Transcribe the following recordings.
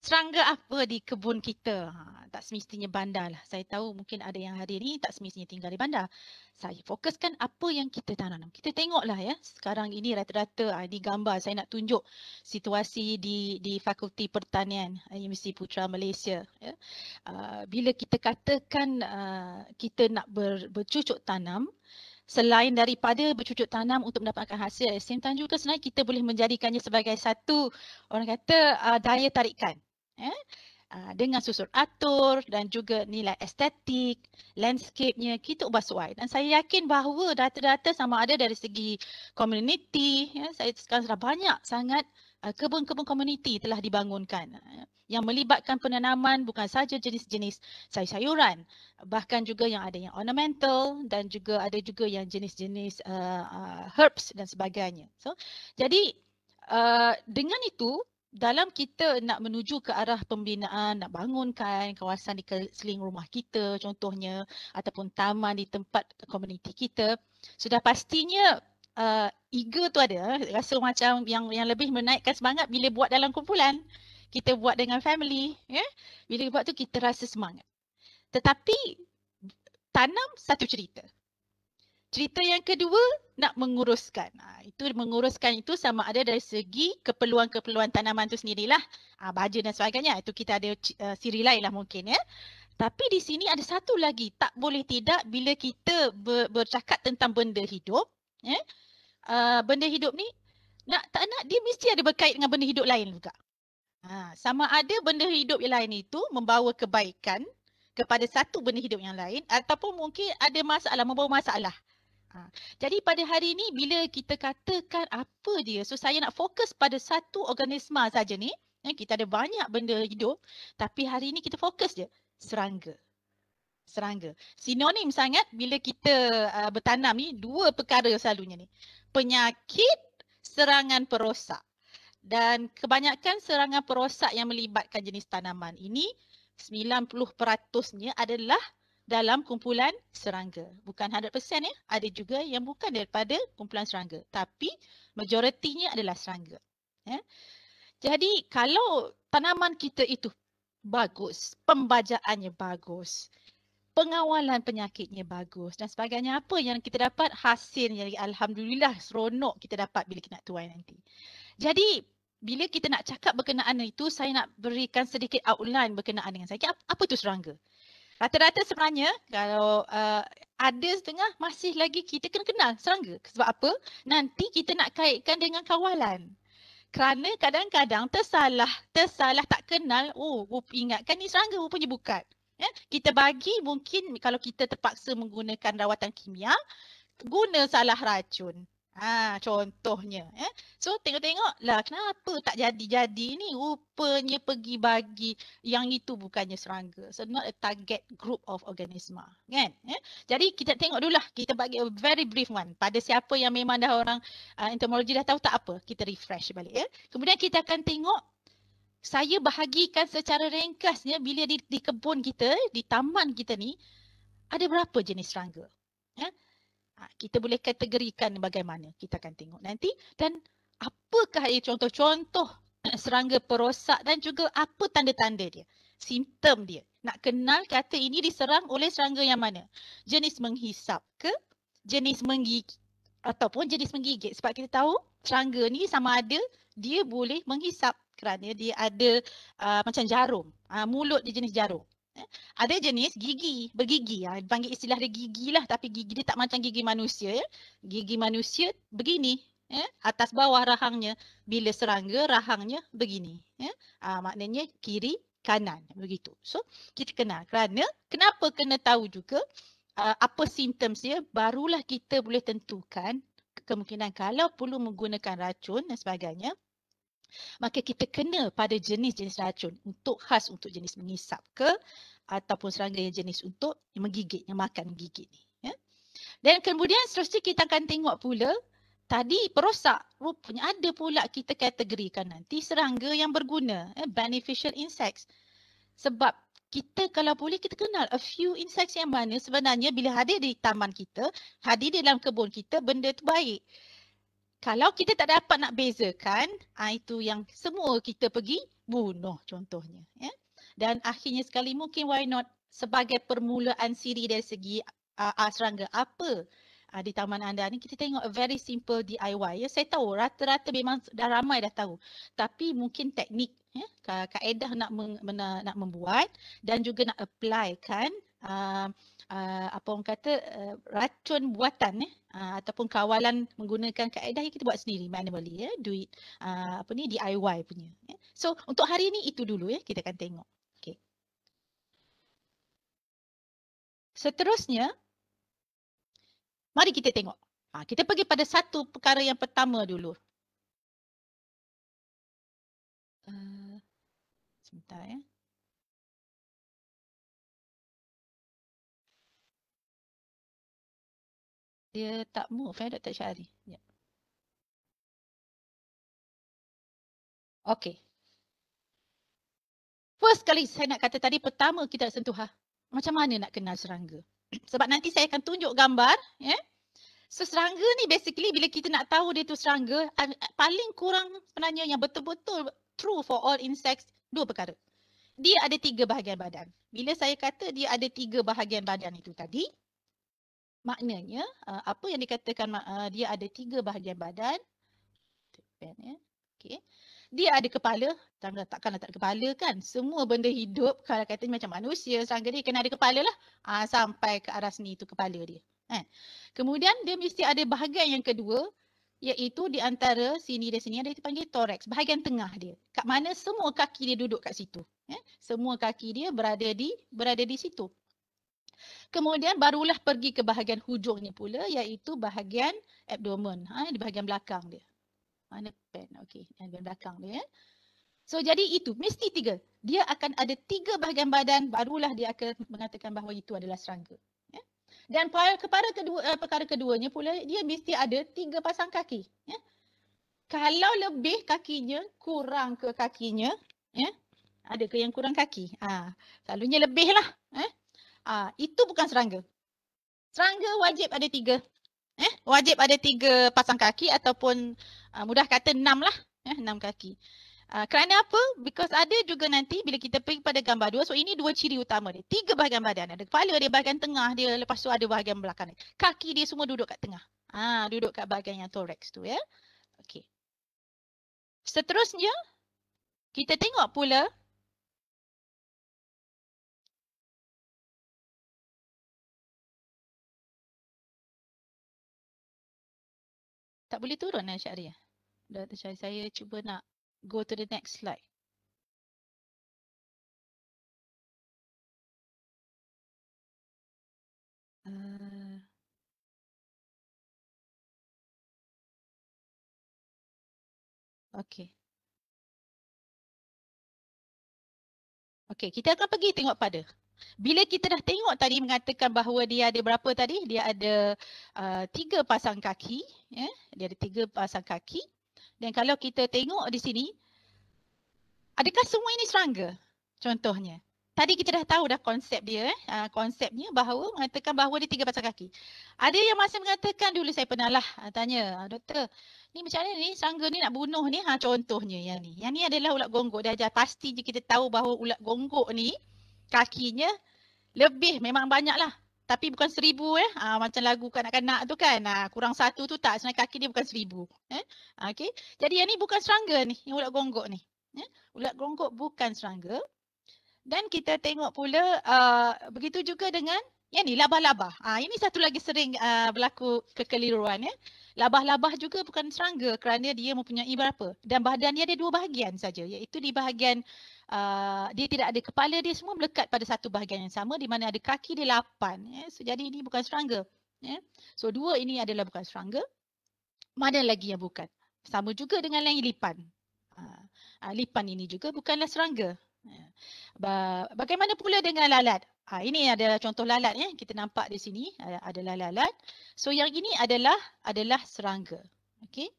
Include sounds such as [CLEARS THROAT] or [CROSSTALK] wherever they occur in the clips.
serangga apa di kebun kita? Ha, tak semestinya bandar lah. Saya tahu mungkin ada yang hari ini tak semestinya tinggal di bandar. Saya fokuskan apa yang kita tanam. Kita tengoklah ya. Sekarang ini rata-rata ha, di gambar saya nak tunjuk situasi di di Fakulti Pertanian ah, Universiti Putra Malaysia. Ya. Ha, bila kita katakan ha, kita nak ber, bercucuk tanam, selain daripada bercucuk tanam untuk mendapatkan hasil, same time juga sebenarnya kita boleh menjadikannya sebagai satu orang kata uh, daya tarikan eh, ah, dengan susur atur dan juga nilai estetik, landscape-nya kita ubah suai Dan saya yakin bahawa data-data sama ada dari segi community, ya, saya sekarang sudah banyak sangat ah, kebun-kebun community telah dibangunkan eh, yang melibatkan penanaman bukan sahaja jenis-jenis sayur-sayuran bahkan juga yang ada yang ornamental dan juga ada juga yang jenis-jenis uh, uh, herbs dan sebagainya. So, jadi uh, dengan itu dalam kita nak menuju ke arah pembinaan, nak bangunkan kawasan di seling rumah kita contohnya ataupun taman di tempat komuniti kita, sudah pastinya uh, eager tu ada. Rasa macam yang yang lebih menaikkan semangat bila buat dalam kumpulan. Kita buat dengan family. Yeah? Bila buat tu kita rasa semangat. Tetapi tanam satu cerita. Cerita yang kedua nak menguruskan. Ha, itu menguruskan itu sama ada dari segi keperluan-keperluan tanaman tu sendirilah. Ha, baja dan sebagainya. Itu kita ada uh, siri lain lah mungkin ya. Tapi di sini ada satu lagi. Tak boleh tidak bila kita ber- bercakap tentang benda hidup. Ya. Uh, benda hidup ni nak tak nak dia mesti ada berkait dengan benda hidup lain juga. Ha, sama ada benda hidup yang lain itu membawa kebaikan kepada satu benda hidup yang lain ataupun mungkin ada masalah, membawa masalah. Ha. Jadi pada hari ini bila kita katakan apa dia, so saya nak fokus pada satu organisma saja ni. Eh, kita ada banyak benda hidup tapi hari ini kita fokus je serangga. Serangga. Sinonim sangat bila kita uh, bertanam ni dua perkara selalunya ni. Penyakit, serangan perosak. Dan kebanyakan serangan perosak yang melibatkan jenis tanaman ini 90%-nya adalah dalam kumpulan serangga. Bukan 100% ya, ada juga yang bukan daripada kumpulan serangga. Tapi majoritinya adalah serangga. Ya. Jadi kalau tanaman kita itu bagus, pembajaannya bagus, pengawalan penyakitnya bagus dan sebagainya apa yang kita dapat hasil yang alhamdulillah seronok kita dapat bila kita nak tuai nanti. Jadi bila kita nak cakap berkenaan itu saya nak berikan sedikit outline berkenaan dengan saya apa itu serangga. Rata-rata sebenarnya kalau uh, eh, ada setengah masih lagi kita kena kenal serangga. Sebab apa? Nanti kita nak kaitkan dengan kawalan. Kerana kadang-kadang tersalah, tersalah tak kenal, oh, oh ingatkan ni serangga rupanya bukan. Ya? Kita bagi mungkin kalau kita terpaksa menggunakan rawatan kimia, guna salah racun. Ha, contohnya. Eh. So tengok-tengok lah kenapa tak jadi-jadi ni rupanya pergi bagi yang itu bukannya serangga. So not a target group of organisma. Kan? Eh. Jadi kita tengok dulu lah. Kita bagi a very brief one. Pada siapa yang memang dah orang uh, ah, entomology dah tahu tak apa. Kita refresh balik. Eh. Kemudian kita akan tengok saya bahagikan secara ringkasnya bila di, di kebun kita, di taman kita ni ada berapa jenis serangga. Eh. Ha, kita boleh kategorikan bagaimana kita akan tengok nanti dan apakah ia contoh-contoh [CLEARS THROAT] serangga perosak dan juga apa tanda-tanda dia simptom dia nak kenal kata ini diserang oleh serangga yang mana jenis menghisap ke jenis menggigit ataupun jenis menggigit sebab kita tahu serangga ni sama ada dia boleh menghisap kerana dia ada uh, macam jarum uh, mulut dia jenis jarum Eh, ada jenis gigi, bergigi. Ya. Ah, Panggil istilah dia gigi lah tapi gigi dia tak macam gigi manusia. Ya. Gigi manusia begini. Ya. Atas bawah rahangnya. Bila serangga rahangnya begini. Ya. Ha, maknanya kiri kanan. Begitu. So kita kenal. Kerana kenapa kena tahu juga ah, apa simptoms dia barulah kita boleh tentukan kemungkinan kalau perlu menggunakan racun dan sebagainya maka kita kenal pada jenis-jenis racun untuk khas untuk jenis mengisap ke ataupun serangga yang jenis untuk menggigit, yang makan gigit ni. Ya? Dan kemudian seterusnya kita akan tengok pula tadi perosak rupanya oh, ada pula kita kategorikan nanti serangga yang berguna, eh, beneficial insects. Sebab kita kalau boleh kita kenal a few insects yang mana sebenarnya bila hadir di taman kita, hadir di dalam kebun kita benda tu baik kalau kita tak dapat nak bezakan, ah, itu yang semua kita pergi bunuh contohnya. Ya? Dan akhirnya sekali mungkin why not sebagai permulaan siri dari segi uh, serangga apa uh, di taman anda ni, kita tengok a very simple DIY. Ya? Saya tahu rata-rata memang dah ramai dah tahu. Tapi mungkin teknik, ya? kaedah nak, men- nak membuat dan juga nak apply kan uh, uh, apa orang kata uh, racun buatan ya? uh, ataupun kawalan menggunakan kaedah yang kita buat sendiri mana boleh ya do it uh, apa ni DIY punya ya. so untuk hari ni itu dulu ya kita akan tengok okey seterusnya mari kita tengok ha, kita pergi pada satu perkara yang pertama dulu uh, sebentar ya Dia tak move eh, Dr. Syari. Ya. Okey. First kali saya nak kata tadi, pertama kita nak sentuh. Ha? Macam mana nak kenal serangga? [CLEARS THROAT] Sebab nanti saya akan tunjuk gambar. Ya? So serangga ni basically bila kita nak tahu dia tu serangga, paling kurang sebenarnya yang betul-betul true for all insects, dua perkara. Dia ada tiga bahagian badan. Bila saya kata dia ada tiga bahagian badan itu tadi, maknanya uh, apa yang dikatakan uh, dia ada tiga bahagian badan. Ya. okay. Dia ada kepala, tangga takkanlah tak kepala kan. Semua benda hidup kalau katanya macam manusia, serangga dia kena ada kepala lah. Uh, sampai ke aras ni tu kepala dia. Eh. Kemudian dia mesti ada bahagian yang kedua iaitu di antara sini dan sini ada dipanggil thorax, bahagian tengah dia. Kat mana semua kaki dia duduk kat situ. Eh. Semua kaki dia berada di berada di situ. Kemudian barulah pergi ke bahagian hujungnya pula iaitu bahagian abdomen. Ha, di bahagian belakang dia. Mana ha, pen? Okey, di bahagian belakang dia. Eh. So jadi itu mesti tiga. Dia akan ada tiga bahagian badan barulah dia akan mengatakan bahawa itu adalah serangga. Ya? Dan perkara kedua, eh, perkara keduanya pula dia mesti ada tiga pasang kaki. Ya? Kalau lebih kakinya kurang ke kakinya, ya? ada ke yang kurang kaki? Ah, ha, selalunya lebih lah. Eh? Ha, itu bukan serangga. Serangga wajib ada tiga. Eh, wajib ada tiga pasang kaki ataupun uh, mudah kata enam lah. Eh, enam kaki. Uh, kerana apa? Because ada juga nanti bila kita pergi pada gambar dua. So ini dua ciri utama dia. Tiga bahagian badan. Ada kepala dia, bahagian tengah dia. Lepas tu ada bahagian belakang dia. Kaki dia semua duduk kat tengah. Ha, duduk kat bahagian yang thorax tu ya. Okay. Seterusnya, kita tengok pula Tak boleh turun kan lah Syariah? Dr. Syariah, saya cuba nak go to the next slide. Ah. okay. Okay, kita akan pergi tengok pada. Bila kita dah tengok tadi mengatakan bahawa dia ada berapa tadi? Dia ada uh, tiga pasang kaki. Yeah? Dia ada tiga pasang kaki. Dan kalau kita tengok di sini, adakah semua ini serangga? Contohnya. Tadi kita dah tahu dah konsep dia. Eh? Uh, konsepnya bahawa mengatakan bahawa dia tiga pasang kaki. Ada yang masih mengatakan dulu saya pernah lah uh, tanya, ah, Doktor, ni macam mana ni serangga ni nak bunuh ni? Ha, contohnya yang ni. Yang ni adalah ulat gonggok. Dia ajar pasti je kita tahu bahawa ulat gonggok ni kakinya lebih memang banyak lah. Tapi bukan seribu eh. Ha, macam lagu kanak-kanak tu kan. Ha, kurang satu tu tak. Sebenarnya kaki dia bukan seribu. Eh? Ha, ah, okay. Jadi yang ni bukan serangga ni. Yang ulat gonggok ni. Eh? Ulat gonggok bukan serangga. Dan kita tengok pula uh, begitu juga dengan yang ni labah-labah. Ha, ini satu lagi sering uh, berlaku kekeliruan. Eh? Labah-labah juga bukan serangga kerana dia mempunyai berapa. Dan badan dia ada dua bahagian saja. Iaitu di bahagian uh, dia tidak ada kepala dia semua melekat pada satu bahagian yang sama di mana ada kaki dia lapan ya so, jadi ini bukan serangga ya so dua ini adalah bukan serangga mana lagi yang bukan sama juga dengan yang lipan uh, uh, lipan ini juga bukanlah serangga ya. bagaimana pula dengan lalat Ha, ini adalah contoh lalat ya. Kita nampak di sini adalah lalat. So yang ini adalah adalah serangga. Okey.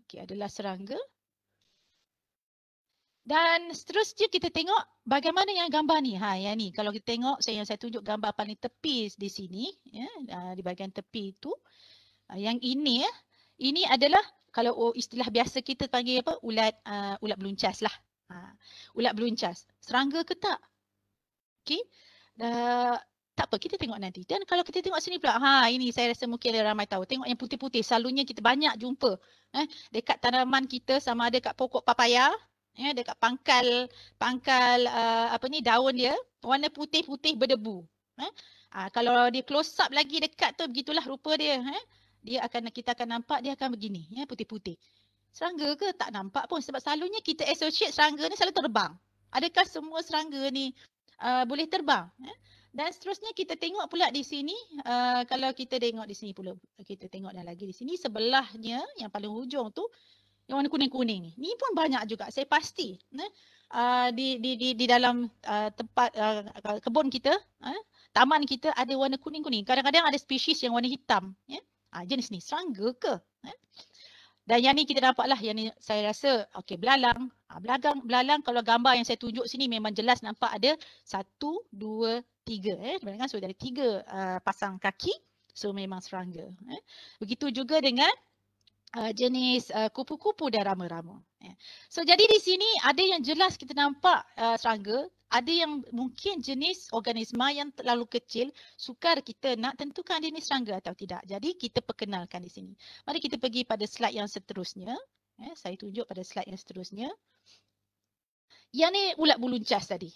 Okey adalah serangga. Dan seterusnya kita tengok bagaimana yang gambar ni. Ha, yang ni. Kalau kita tengok saya yang saya tunjuk gambar paling tepi di sini. Ya, ha, di bahagian tepi itu. Ha, yang ini ya. Ini adalah kalau oh, istilah biasa kita panggil apa? Ulat uh, ulat beluncas lah. Ha, ulat beluncas. Serangga ke tak? Okey. Dah tak apa, kita tengok nanti. Dan kalau kita tengok sini pula, ha, ini saya rasa mungkin ada ramai tahu. Tengok yang putih-putih, selalunya kita banyak jumpa. Eh, dekat tanaman kita sama ada kat pokok papaya, ya dekat pangkal pangkal uh, apa ni daun dia warna putih-putih berdebu eh uh, kalau dia close up lagi dekat tu begitulah rupa dia eh dia akan kita akan nampak dia akan begini ya putih-putih serangga ke tak nampak pun sebab selalunya kita associate serangga ni selalu terbang adakah semua serangga ni uh, boleh terbang eh dan seterusnya kita tengok pula di sini uh, kalau kita tengok di sini pula kita tengok dah lagi di sini sebelahnya yang paling hujung tu yang warna kuning-kuning ni. Ni pun banyak juga, saya pasti. Eh? Uh, di, di, di, di dalam uh, tempat uh, kebun kita, eh? taman kita ada warna kuning-kuning. Kadang-kadang ada spesies yang warna hitam. Yeah? Ya. Uh, jenis ni, serangga ke? Eh? Dan yang ni kita dapat lah, yang ni saya rasa, okey belalang. Uh, belalang. Belalang kalau gambar yang saya tunjuk sini memang jelas nampak ada satu, dua, tiga. Eh? Kan? So, dari tiga uh, pasang kaki, so memang serangga. Eh? Begitu juga dengan Uh, jenis uh, kupu-kupu uh, dan rama-rama. Yeah. So jadi di sini ada yang jelas kita nampak uh, serangga, ada yang mungkin jenis organisma yang terlalu kecil, sukar kita nak tentukan jenis serangga atau tidak. Jadi kita perkenalkan di sini. Mari kita pergi pada slide yang seterusnya. Yeah, saya tunjuk pada slide yang seterusnya. Yang ni ulat beluncas tadi.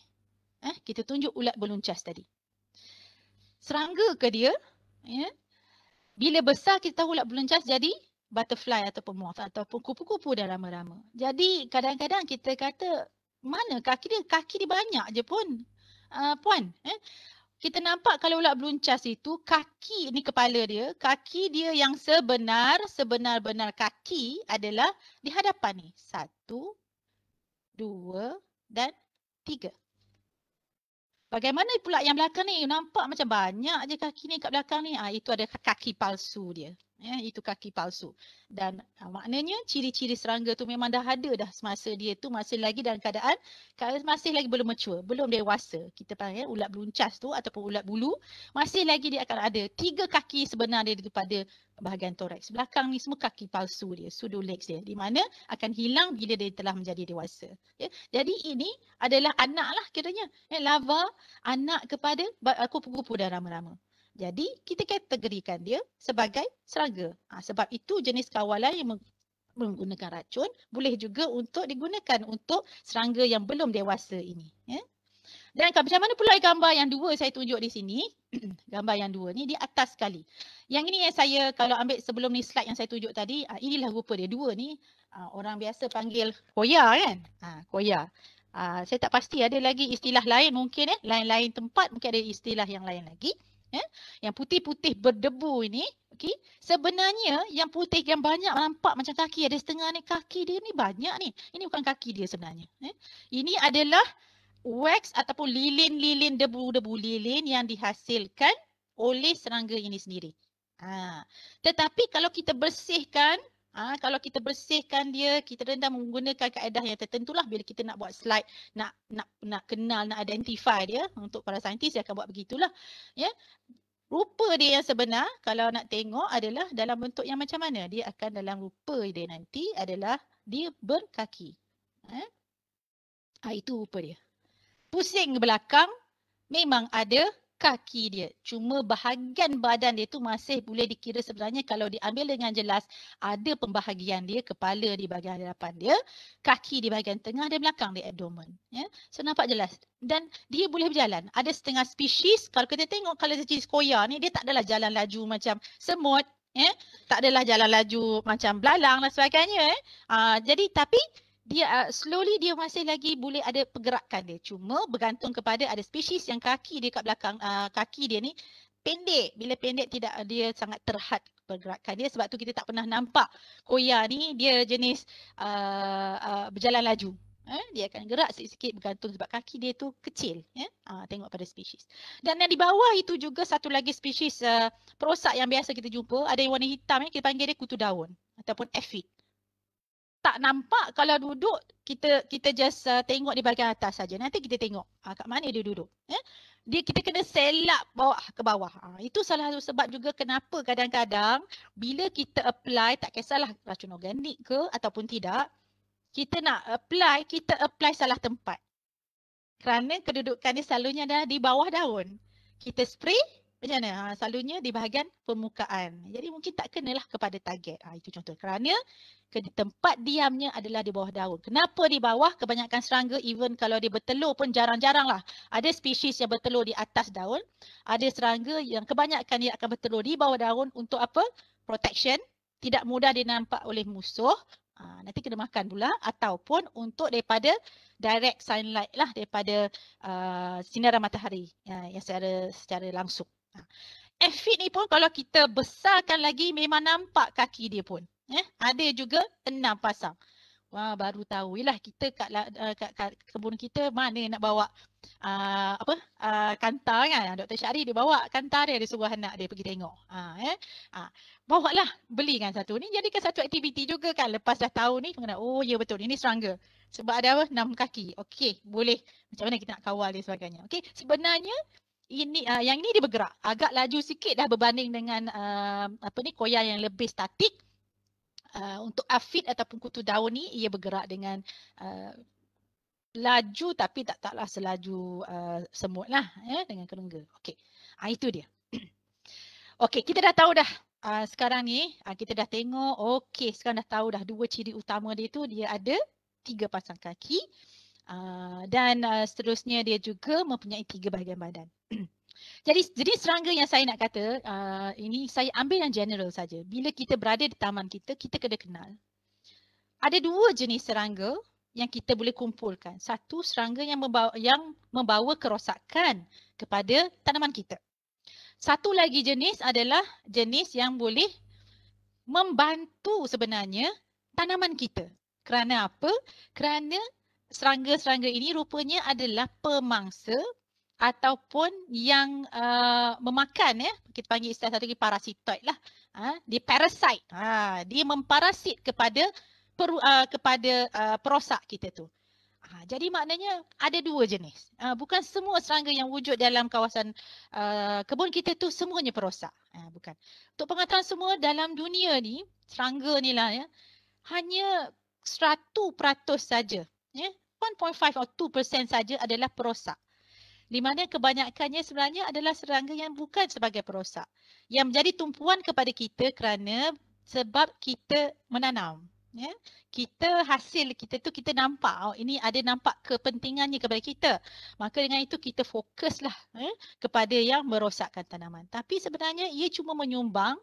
Eh, kita tunjuk ulat beluncas tadi. Serangga ke dia? Ya. Bila besar kita tahu ulat beluncas jadi butterfly ataupun moth ataupun kupu-kupu dan rama-rama. Jadi kadang-kadang kita kata mana kaki dia? Kaki dia banyak je pun. Uh, puan, eh? kita nampak kalau ulat beluncas itu kaki ni kepala dia, kaki dia yang sebenar, sebenar-benar kaki adalah di hadapan ni. Satu, dua dan tiga. Bagaimana pula yang belakang ni? Nampak macam banyak je kaki ni kat belakang ni. Ah ha, itu ada kaki palsu dia ya itu kaki palsu dan ha, maknanya ciri-ciri serangga tu memang dah ada dah semasa dia tu masih lagi dalam keadaan masih lagi belum mature belum dewasa kita panggil ya, ulat beluncas tu ataupun ulat bulu masih lagi dia akan ada tiga kaki sebenar dia kepada bahagian toraks belakang ni semua kaki palsu dia pseudo legs dia di mana akan hilang bila dia telah menjadi dewasa ya jadi ini adalah anak lah kiranya ya, eh, lava anak kepada kupu-kupu dan rama-rama jadi kita kategorikan dia sebagai serangga. Ha, sebab itu jenis kawalan yang menggunakan racun boleh juga untuk digunakan untuk serangga yang belum dewasa ini. Ya. Dan macam mana pula gambar yang dua saya tunjuk di sini. [CLEARS THROAT] gambar yang dua ni di atas sekali. Yang ini yang saya kalau ambil sebelum ni slide yang saya tunjuk tadi. Ha, inilah rupa dia. Dua ni ha, orang biasa panggil koya kan. Ha, koya. Ha, saya tak pasti ada lagi istilah lain mungkin. Eh. Lain-lain eh? tempat mungkin ada istilah yang lain lagi eh, yang putih-putih berdebu ini, okay? sebenarnya yang putih yang banyak nampak macam kaki, ada setengah ni kaki dia ni banyak ni. Ini bukan kaki dia sebenarnya, eh. Ini adalah wax ataupun lilin-lilin debu-debu lilin yang dihasilkan oleh serangga ini sendiri. Ha. Tetapi kalau kita bersihkan Ha, kalau kita bersihkan dia, kita rendah menggunakan kaedah yang tertentulah bila kita nak buat slide, nak nak nak kenal, nak identify dia. Untuk para saintis dia akan buat begitulah. Ya. Rupa dia yang sebenar kalau nak tengok adalah dalam bentuk yang macam mana? Dia akan dalam rupa dia nanti adalah dia berkaki. Ha? Ha, itu rupa dia. Pusing belakang memang ada kaki dia. Cuma bahagian badan dia tu masih boleh dikira sebenarnya kalau diambil dengan jelas ada pembahagian dia, kepala di bahagian hadapan dia, kaki di bahagian tengah dan belakang dia abdomen. Ya? So nampak jelas. Dan dia boleh berjalan. Ada setengah spesies, kalau kita tengok kalau spesies koya ni, dia tak adalah jalan laju macam semut. Ya? Tak adalah jalan laju macam belalang dan sebagainya. Eh? Uh, jadi tapi dia uh, slowly dia masih lagi boleh ada pergerakan dia cuma bergantung kepada ada spesies yang kaki dia kat belakang uh, kaki dia ni pendek bila pendek tidak dia sangat terhad pergerakan dia sebab tu kita tak pernah nampak koya ni dia jenis uh, uh, berjalan laju eh dia akan gerak sikit-sikit bergantung sebab kaki dia tu kecil eh? uh, tengok pada spesies dan yang di bawah itu juga satu lagi spesies uh, perosak yang biasa kita jumpa ada yang warna hitam ni eh? kita panggil dia kutu daun ataupun aphid tak nampak kalau duduk kita kita just uh, tengok di bahagian atas saja nanti kita tengok uh, kat mana dia duduk eh dia kita kena selap bawah ke bawah uh, itu salah satu sebab juga kenapa kadang-kadang bila kita apply tak kisahlah racun organik ke ataupun tidak kita nak apply kita apply salah tempat kerana kedudukan dia selalunya dah di bawah daun kita spray macam mana? Ha, selalunya di bahagian permukaan. Jadi mungkin tak kenalah kepada target. Ha, itu contoh. Kerana ke tempat diamnya adalah di bawah daun. Kenapa di bawah? Kebanyakan serangga even kalau dia bertelur pun jarang-jarang lah. Ada spesies yang bertelur di atas daun. Ada serangga yang kebanyakan dia akan bertelur di bawah daun untuk apa? Protection. Tidak mudah dinampak oleh musuh. Ha, nanti kena makan pula. Ataupun untuk daripada direct sunlight lah. Daripada uh, sinaran matahari ya, yang secara, secara langsung. Effie ni pun kalau kita besarkan lagi memang nampak kaki dia pun. Eh, ada juga enam pasang. Wah baru tahu lah kita kat, uh, kat, kat kebun kita mana nak bawa uh, apa uh, kantar kan. Ah, Dr. Syari dia bawa kantar dia, dia suruh anak dia pergi tengok. Ha, eh. Ha, bawa lah beli kan satu ni. Jadi kan satu aktiviti juga kan lepas dah tahu ni. oh ya betul ini serangga. Sebab ada apa? Enam kaki. Okey boleh. Macam mana kita nak kawal dia sebagainya. Okey sebenarnya ini uh, yang ini dia bergerak agak laju sikit dah berbanding dengan uh, apa ni koya yang lebih statik uh, untuk afid ataupun kutu daun ni ia bergerak dengan uh, laju tapi tak taklah selaju uh, semut lah eh, ya, dengan kerengga. Okey, uh, itu dia. [CLEARS THROAT] Okey, kita dah tahu dah Uh, sekarang ni uh, kita dah tengok okey sekarang dah tahu dah dua ciri utama dia tu dia ada tiga pasang kaki Uh, dan uh, seterusnya dia juga mempunyai tiga bahagian badan. [CLEARS THROAT] Jadi jenis serangga yang saya nak kata, uh, ini saya ambil yang general saja. Bila kita berada di taman kita, kita kena kenal. Ada dua jenis serangga yang kita boleh kumpulkan. Satu serangga yang membawa, yang membawa kerosakan kepada tanaman kita. Satu lagi jenis adalah jenis yang boleh membantu sebenarnya tanaman kita. Kerana apa? Kerana serangga-serangga ini rupanya adalah pemangsa ataupun yang uh, memakan ya kita panggil istilah satu lagi parasitoid lah ha dia parasite ha dia memparasit kepada per, uh, kepada uh, perosak kita tu ha jadi maknanya ada dua jenis ha, bukan semua serangga yang wujud dalam kawasan uh, kebun kita tu semuanya perosak ha, bukan untuk pengetahuan semua dalam dunia ni serangga ni lah ya hanya 100% saja ya, 1.5 atau 2% saja adalah perosak. Di mana kebanyakannya sebenarnya adalah serangga yang bukan sebagai perosak. Yang menjadi tumpuan kepada kita kerana sebab kita menanam. Ya. Kita hasil kita tu kita nampak oh, ini ada nampak kepentingannya kepada kita. Maka dengan itu kita fokuslah eh, kepada yang merosakkan tanaman. Tapi sebenarnya ia cuma menyumbang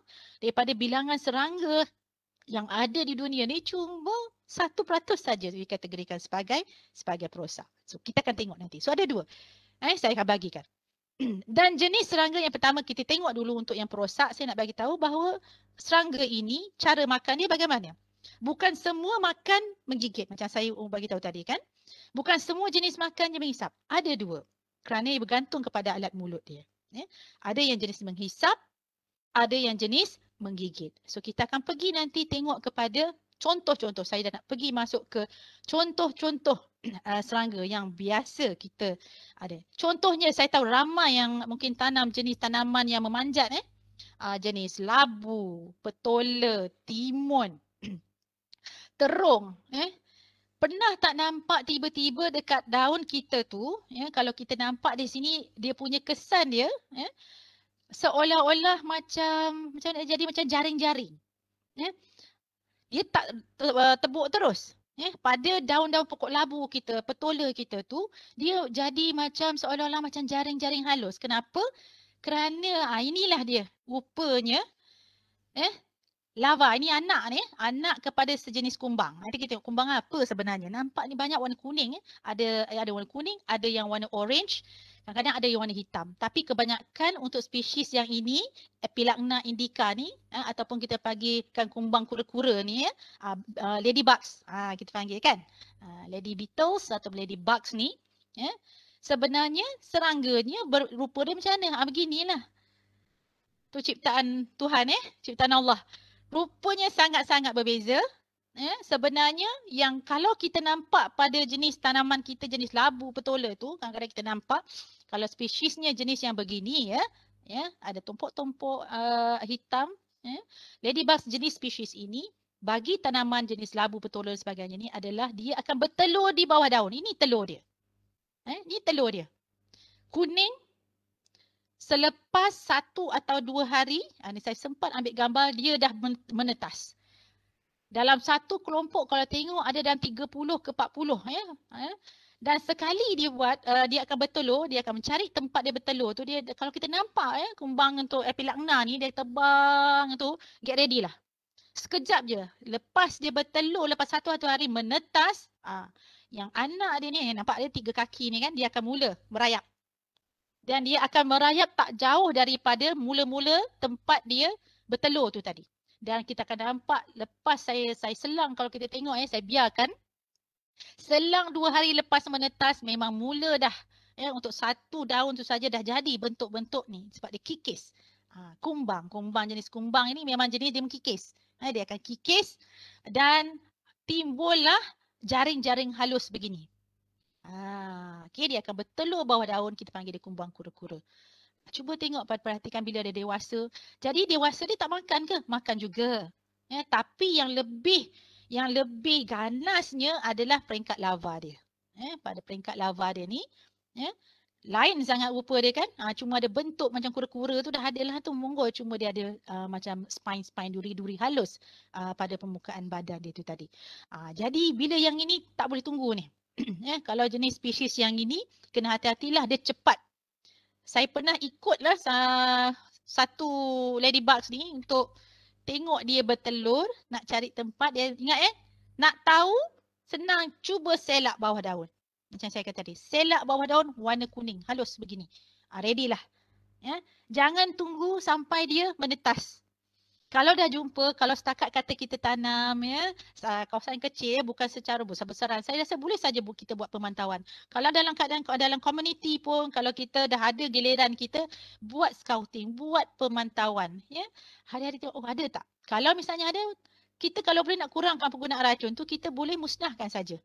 daripada bilangan serangga yang ada di dunia ni cuma satu peratus saja dikategorikan sebagai sebagai perosak. So kita akan tengok nanti. So ada dua. Eh, saya akan bagikan. [CLEARS THROAT] Dan jenis serangga yang pertama kita tengok dulu untuk yang perosak, saya nak bagi tahu bahawa serangga ini cara makan dia bagaimana? Bukan semua makan menggigit macam saya umum bagi tahu tadi kan. Bukan semua jenis makan yang menghisap. Ada dua. Kerana ia bergantung kepada alat mulut dia. Ya. Ada yang jenis menghisap, ada yang jenis menggigit. So kita akan pergi nanti tengok kepada contoh-contoh saya dah nak pergi masuk ke contoh-contoh [CLEARS THROAT] ah, serangga yang biasa kita ada. Contohnya saya tahu ramai yang mungkin tanam jenis tanaman yang memanjat eh. Ah, jenis labu, petola, timun, [CLEARS THROAT] terung eh. Pernah tak nampak tiba-tiba dekat daun kita tu, ya, kalau kita nampak di sini, dia punya kesan dia, ya, seolah-olah macam, macam jadi macam jaring-jaring. Ya dia tak tebuk uh, terus eh pada daun-daun pokok labu kita petola kita tu dia jadi macam seolah-olah macam jaring-jaring halus kenapa kerana ah inilah dia rupanya eh Lava ini anak ni, anak kepada sejenis kumbang. Nanti kita tengok kumbang apa sebenarnya. Nampak ni banyak warna kuning. Eh. Ada eh, ada warna kuning, ada yang warna orange. Kadang-kadang ada yang warna hitam. Tapi kebanyakan untuk spesies yang ini, Epilagna eh, indica ni, eh, ataupun kita panggilkan kumbang kura-kura ni, eh, uh, uh, ladybugs uh, ha, kita panggil kan. Uh, lady beetles atau ladybugs ni. Eh, sebenarnya serangganya berupa dia macam mana? Ha, beginilah. Tu ciptaan Tuhan eh, ciptaan Allah rupanya sangat-sangat berbeza. Eh, sebenarnya yang kalau kita nampak pada jenis tanaman kita jenis labu petola tu, kadang-kadang kita nampak kalau spesiesnya jenis yang begini ya, ya ada tumpuk-tumpuk uh, hitam. Ya. Ladybug jenis spesies ini bagi tanaman jenis labu petola dan sebagainya ni adalah dia akan bertelur di bawah daun. Ini telur dia. Eh, ini telur dia. Kuning selepas satu atau dua hari, ini ah, saya sempat ambil gambar, dia dah menetas. Dalam satu kelompok kalau tengok ada dalam 30 ke 40. Ya, ya? Dan sekali dia buat, eh, dia akan bertelur, dia akan mencari tempat dia bertelur. Tu dia, kalau kita nampak ya, kembang untuk epilakna eh, ni, dia tebang tu, get ready lah. Sekejap je, lepas dia bertelur, lepas satu atau dua hari menetas, ah, yang anak dia ni, eh, nampak dia tiga kaki ni kan, dia akan mula merayap dan dia akan merayap tak jauh daripada mula-mula tempat dia bertelur tu tadi. Dan kita akan nampak lepas saya saya selang kalau kita tengok ya, saya biarkan. Selang dua hari lepas menetas memang mula dah ya, untuk satu daun tu saja dah jadi bentuk-bentuk ni sebab dia kikis. Ha, kumbang, kumbang jenis kumbang ini memang jenis dia mengkikis. Ha, dia akan kikis dan timbullah jaring-jaring halus begini. Ah, okay, dia akan bertelur bawah daun, kita panggil dia kumbang kura-kura. Cuba tengok, perhatikan bila dia dewasa. Jadi dewasa dia tak makan ke? Makan juga. Ya, tapi yang lebih yang lebih ganasnya adalah peringkat lava dia. Ya, pada peringkat lava dia ni, ya, lain sangat rupa dia kan. Ha, cuma ada bentuk macam kura-kura tu dah ada lah tu monggol. Cuma dia ada uh, macam spine-spine duri-duri halus uh, pada permukaan badan dia tu tadi. Uh, jadi bila yang ini tak boleh tunggu ni eh, [CLEARS THROAT] kalau jenis spesies yang ini kena hati-hatilah dia cepat. Saya pernah ikutlah satu ladybug ni untuk tengok dia bertelur, nak cari tempat dia ingat eh nak tahu senang cuba selak bawah daun. Macam saya kata tadi, selak bawah daun warna kuning halus begini. Ha, ready lah. Ya. Jangan tunggu sampai dia menetas kalau dah jumpa, kalau setakat kata kita tanam ya, kawasan kecil ya, bukan secara besar-besaran. Saya rasa boleh saja kita buat pemantauan. Kalau dalam keadaan dalam komuniti pun, kalau kita dah ada giliran kita buat scouting, buat pemantauan ya. Hari-hari tengok oh ada tak? Kalau misalnya ada, kita kalau boleh nak kurangkan penggunaan racun tu kita boleh musnahkan saja.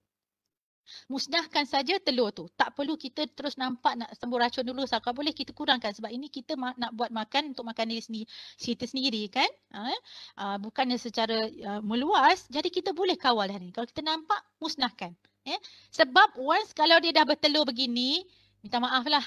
Musnahkan saja telur tu. Tak perlu kita terus nampak nak sembuh racun dulu. Saka boleh kita kurangkan sebab ini kita nak buat makan untuk makan diri sendiri. Kita sendiri kan. Ha? Ha, bukannya secara ha, meluas. Jadi kita boleh kawal hari ini. Kalau kita nampak, musnahkan. Eh? Sebab once kalau dia dah bertelur begini, minta maaf lah.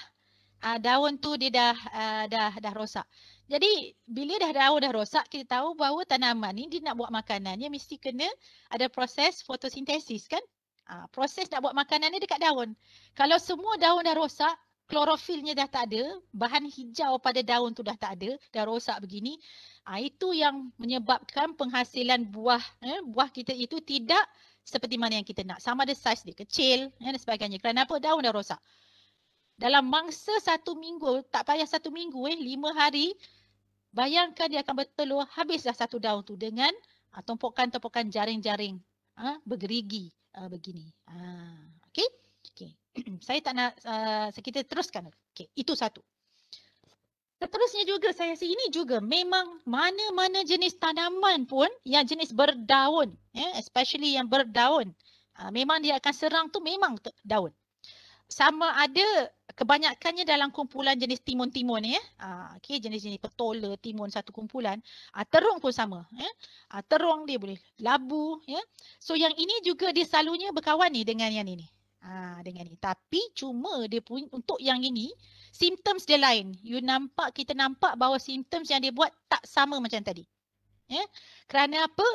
Ha, daun tu dia dah, ha, dah, dah rosak. Jadi bila dah daun dah rosak, kita tahu bahawa tanaman ni dia nak buat makanan. Dia mesti kena ada proses fotosintesis kan. Ha, proses nak buat makanan ni dekat daun. Kalau semua daun dah rosak, klorofilnya dah tak ada, bahan hijau pada daun tu dah tak ada, dah rosak begini, ha, itu yang menyebabkan penghasilan buah eh, buah kita itu tidak seperti mana yang kita nak. Sama ada saiz dia kecil eh, dan sebagainya. Kerana apa? daun dah rosak? Dalam mangsa satu minggu, tak payah satu minggu, eh, lima hari, bayangkan dia akan bertelur habislah satu daun tu dengan ha, tumpukan-tumpukan jaring-jaring ha, bergerigi ha, begini. Ha, okay? Okay. saya tak nak, uh, kita teruskan. Okay, itu satu. Seterusnya juga saya rasa ini juga memang mana-mana jenis tanaman pun yang jenis berdaun, eh, especially yang berdaun, uh, memang dia akan serang tu memang daun. Sama ada kebanyakannya dalam kumpulan jenis timun-timun ya. okey jenis-jenis petola timun satu kumpulan, ah, terung pun sama ya. terung dia boleh labu ya. So yang ini juga dia selalunya berkawan ni dengan yang ini. dengan ini. Tapi cuma dia pun untuk yang ini symptoms dia lain. You nampak kita nampak bahawa symptoms yang dia buat tak sama macam tadi. Ya. Kerana apa?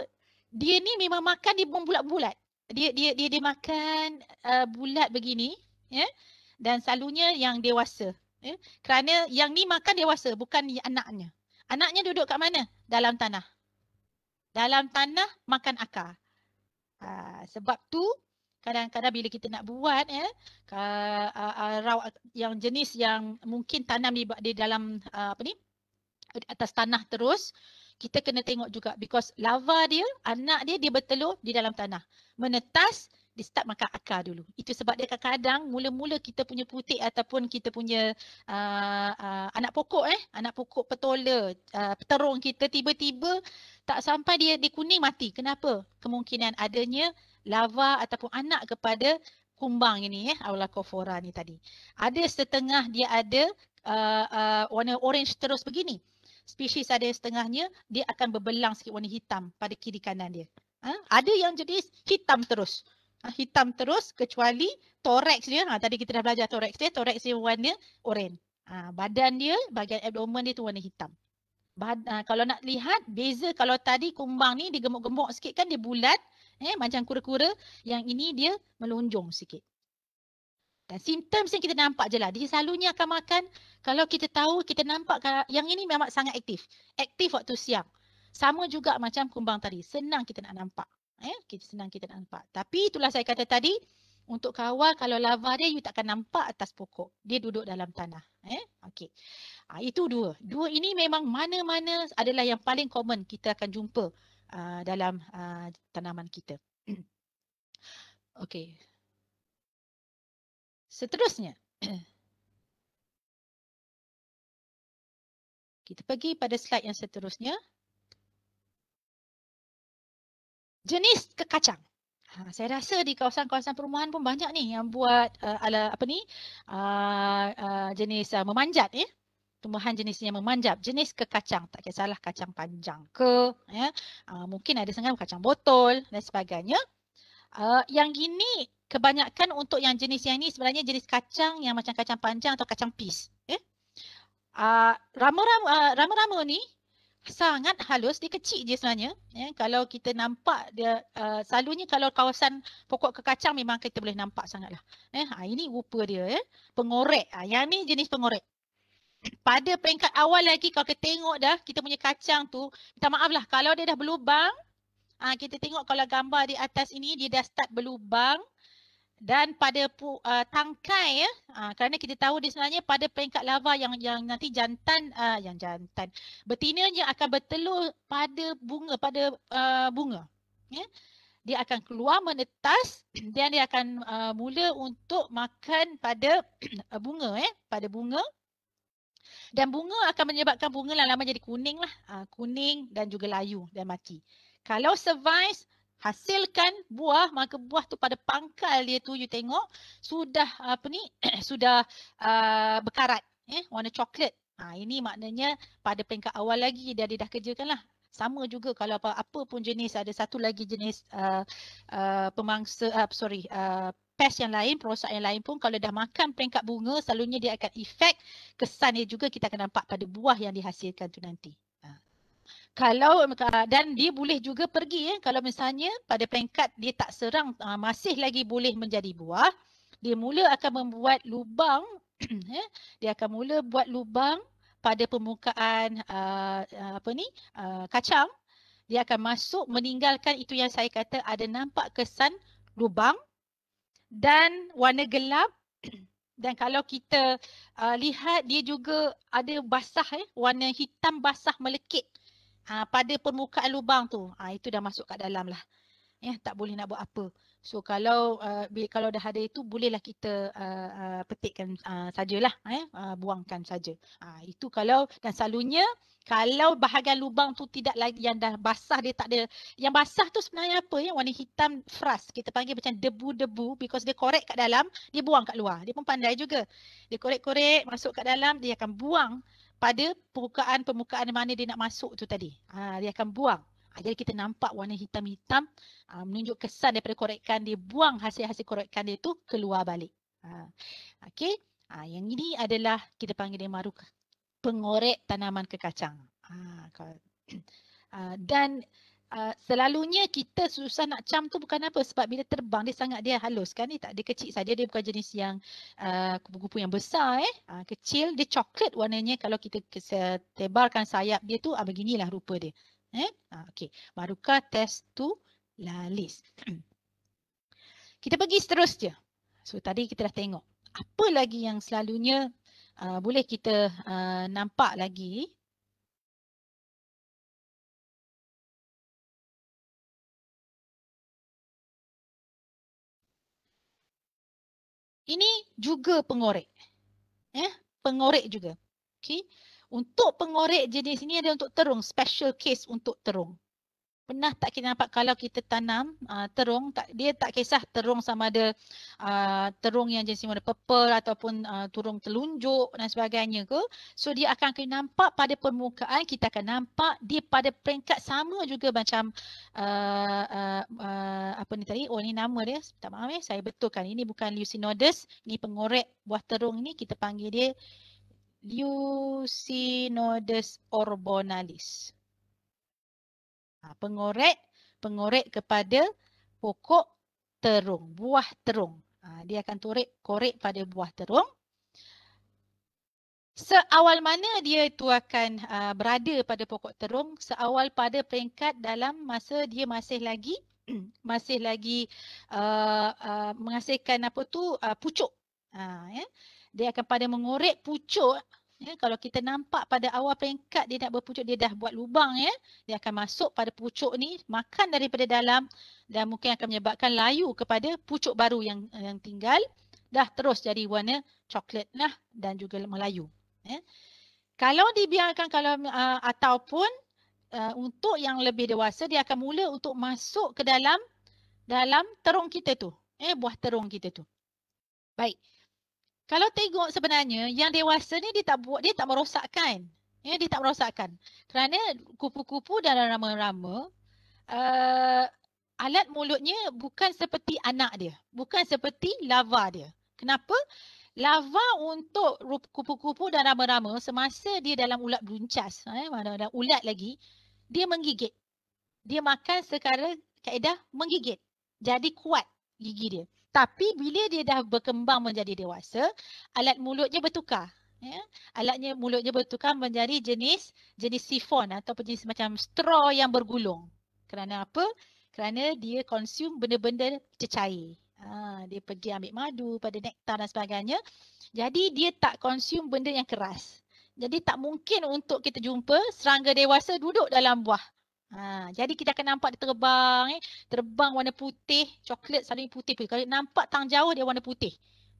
Dia ni memang makan dia bulat-bulat. Dia dia dia dia makan uh, bulat begini ya dan selalunya yang dewasa. Eh? Kerana yang ni makan dewasa bukan anaknya. Anaknya duduk kat mana? Dalam tanah. Dalam tanah makan akar. Ha, sebab tu kadang-kadang bila kita nak buat ya, eh, uh, yang jenis yang mungkin tanam di, di dalam uh, apa ni atas tanah terus kita kena tengok juga because lava dia anak dia dia bertelur di dalam tanah menetas dia start makan akar dulu. Itu sebab dia kadang-kadang mula-mula kita punya putik ataupun kita punya uh, uh, anak pokok eh, anak pokok petola, uh, terung kita tiba-tiba tak sampai dia dia kuning mati. Kenapa? Kemungkinan adanya lava ataupun anak kepada kumbang ini eh, aula kofora ni tadi. Ada setengah dia ada uh, uh, warna orange terus begini. Spesies ada yang setengahnya dia akan berbelang sikit warna hitam pada kiri kanan dia. Ha? Ada yang jenis hitam terus. Ah, hitam terus kecuali toreks dia. Ha, tadi kita dah belajar toreks dia. Toreks dia warna oren. Ha, badan dia, bahagian abdomen dia tu warna hitam. Bahad, ha, kalau nak lihat, beza kalau tadi kumbang ni dia gemuk-gemuk sikit kan dia bulat. Eh, macam kura-kura. Yang ini dia melonjong sikit. Dan simptom yang kita nampak je lah. Dia selalunya akan makan. Kalau kita tahu, kita nampak yang ini memang sangat aktif. Aktif waktu siang. Sama juga macam kumbang tadi. Senang kita nak nampak. Eh, kita senang kita nampak. Tapi itulah saya kata tadi, untuk kawal kalau lava dia, you takkan nampak atas pokok. Dia duduk dalam tanah. Eh, okay. ha, ah, itu dua. Dua ini memang mana-mana adalah yang paling common kita akan jumpa uh, dalam uh, tanaman kita. [CLEARS THROAT] okay. Seterusnya. [CLEARS THROAT] kita pergi pada slide yang seterusnya. jenis kekacang. Ha, saya rasa di kawasan-kawasan perumahan pun banyak ni yang buat uh, ala apa ni uh, uh, jenis uh, memanjat ya. Eh? Tumbuhan jenisnya memanjat, jenis kekacang, tak kisahlah kacang panjang ke, ya. Uh, mungkin ada sengaja kacang botol dan sebagainya. Uh, yang gini kebanyakan untuk yang jenis yang ini sebenarnya jenis kacang yang macam kacang panjang atau kacang pis. Eh? Uh, uh, ni sangat halus, dia kecil je sebenarnya. Ya, kalau kita nampak dia uh, selalunya kalau kawasan pokok kekacang memang kita boleh nampak sangatlah. Eh, ha, ini rupa dia ya. Pengorek. Ha, yang ni jenis pengorek. Pada peringkat awal lagi kalau kita tengok dah kita punya kacang tu, kita lah kalau dia dah berlubang, ha, kita tengok kalau gambar di atas ini dia dah start berlubang dan pada uh, tangkai ya uh, kerana kita tahu di sebenarnya pada peringkat larva yang yang nanti jantan uh, yang jantan betina betinanya akan bertelur pada bunga pada uh, bunga ya dia akan keluar menetas dan dia akan uh, mula untuk makan pada [CLEARS THROAT] uh, bunga ya pada bunga dan bunga akan menyebabkan bunga lama-lama jadi kuning lah uh, kuning dan juga layu dan mati kalau survive hasilkan buah maka buah tu pada pangkal dia tu you tengok sudah apa ni [CLEARS THROAT] sudah uh, berkarat eh warna coklat ha ini maknanya pada peringkat awal lagi dia dia dah kerjakanlah sama juga kalau apa apa pun jenis ada satu lagi jenis uh, uh, pemangsa uh, sorry uh, pest yang lain perosak yang lain pun kalau dah makan peringkat bunga selalunya dia akan efek kesan dia juga kita akan nampak pada buah yang dihasilkan tu nanti kalau ah, dan dia boleh juga pergi ya kalau misalnya pada peringkat dia tak serang ah, masih lagi boleh menjadi buah dia mula akan membuat lubang [CLEARS THROAT] ya. dia akan mula buat lubang pada permukaan ah, apa ni kacang dia akan masuk meninggalkan itu yang saya kata ada nampak kesan lubang dan warna gelap [CLEARS THROAT] dan kalau kita lihat dia juga ada basah ya. warna hitam basah melekit Ah, pada permukaan lubang tu. Ha, itu dah masuk kat dalam lah. Ya, tak boleh nak buat apa. So kalau uh, kalau dah ada itu bolehlah kita uh, uh, petikkan uh, sajalah eh uh, buangkan saja. Uh, itu kalau dan selalunya kalau bahagian lubang tu tidak lagi yang dah basah dia tak ada yang basah tu sebenarnya apa ya warna hitam fras kita panggil macam debu-debu because dia korek kat dalam dia buang kat luar. Dia pun pandai juga. Dia korek-korek masuk kat dalam dia akan buang pada permukaan permukaan mana dia nak masuk tu tadi. Uh, dia akan buang. Jadi kita nampak warna hitam-hitam ah, menunjuk kesan daripada korekkan dia buang hasil-hasil korekkan dia tu keluar balik. Uh, Okey, ah, yang ini adalah kita panggil dia maruk pengorek tanaman kekacang. [CLEARS THROAT] dan uh, selalunya kita susah nak cam tu bukan apa sebab bila terbang dia sangat dia halus kan ni tak dia kecil saja dia bukan jenis yang kupu-kupu uh, yang besar eh uh, kecil dia coklat warnanya kalau kita tebarkan sayap dia tu uh, beginilah rupa dia. Eh? Ah, okey, Maruka test to Lalis. [CLEARS THROAT] kita pergi seterusnya. So tadi kita dah tengok. Apa lagi yang selalunya uh, boleh kita uh, nampak lagi? Ini juga pengorek. Eh? Pengorek juga. Okey. Untuk pengorek jenis ini ada untuk terung, special case untuk terung. Pernah tak kita nampak kalau kita tanam uh, terung, tak, dia tak kisah terung sama ada uh, terung yang jenis warna purple ataupun uh, terung telunjuk dan sebagainya ke. So dia akan kena nampak pada permukaan, kita akan nampak dia pada peringkat sama juga macam uh, uh, uh, apa ni tadi, oh ni nama dia, tak maaf ya, saya betulkan. Ini bukan leucinodes, ni pengorek buah terung ni, kita panggil dia Lucinodes orbonalis. Ha, pengorek, pengorek kepada pokok terung, buah terung. Ha, dia akan turik, korek pada buah terung. Seawal mana dia itu akan ha, berada pada pokok terung? Seawal pada peringkat dalam masa dia masih lagi [CLEARS THROAT] masih lagi uh, uh, menghasilkan apa tu uh, pucuk. Uh, yeah dia akan pada mengorek pucuk ya kalau kita nampak pada awal peringkat dia nak berpucuk dia dah buat lubang ya dia akan masuk pada pucuk ni makan daripada dalam dan mungkin akan menyebabkan layu kepada pucuk baru yang yang tinggal dah terus jadi warna coklat lah dan juga melayu ya kalau dibiarkan kalau uh, ataupun uh, untuk yang lebih dewasa dia akan mula untuk masuk ke dalam dalam terung kita tu eh buah terung kita tu baik kalau tengok sebenarnya yang dewasa ni dia tak buat dia tak merosakkan. Ya dia tak merosakkan. Kerana kupu-kupu dan rama-rama uh, alat mulutnya bukan seperti anak dia, bukan seperti lava dia. Kenapa? Lava untuk kupu-kupu dan rama-rama semasa dia dalam ulat buncas, eh, mana ada ulat lagi, dia menggigit. Dia makan secara kaedah menggigit. Jadi kuat gigi dia. Tapi bila dia dah berkembang menjadi dewasa, alat mulutnya bertukar. Ya? Alatnya mulutnya bertukar menjadi jenis jenis sifon atau jenis macam straw yang bergulung. Kerana apa? Kerana dia consume benda-benda cecair. Ha, dia pergi ambil madu pada nektar dan sebagainya. Jadi dia tak consume benda yang keras. Jadi tak mungkin untuk kita jumpa serangga dewasa duduk dalam buah. Ha, jadi kita akan nampak dia terbang eh. Terbang warna putih, coklat selalu putih. Kalau nampak tang jauh dia warna putih.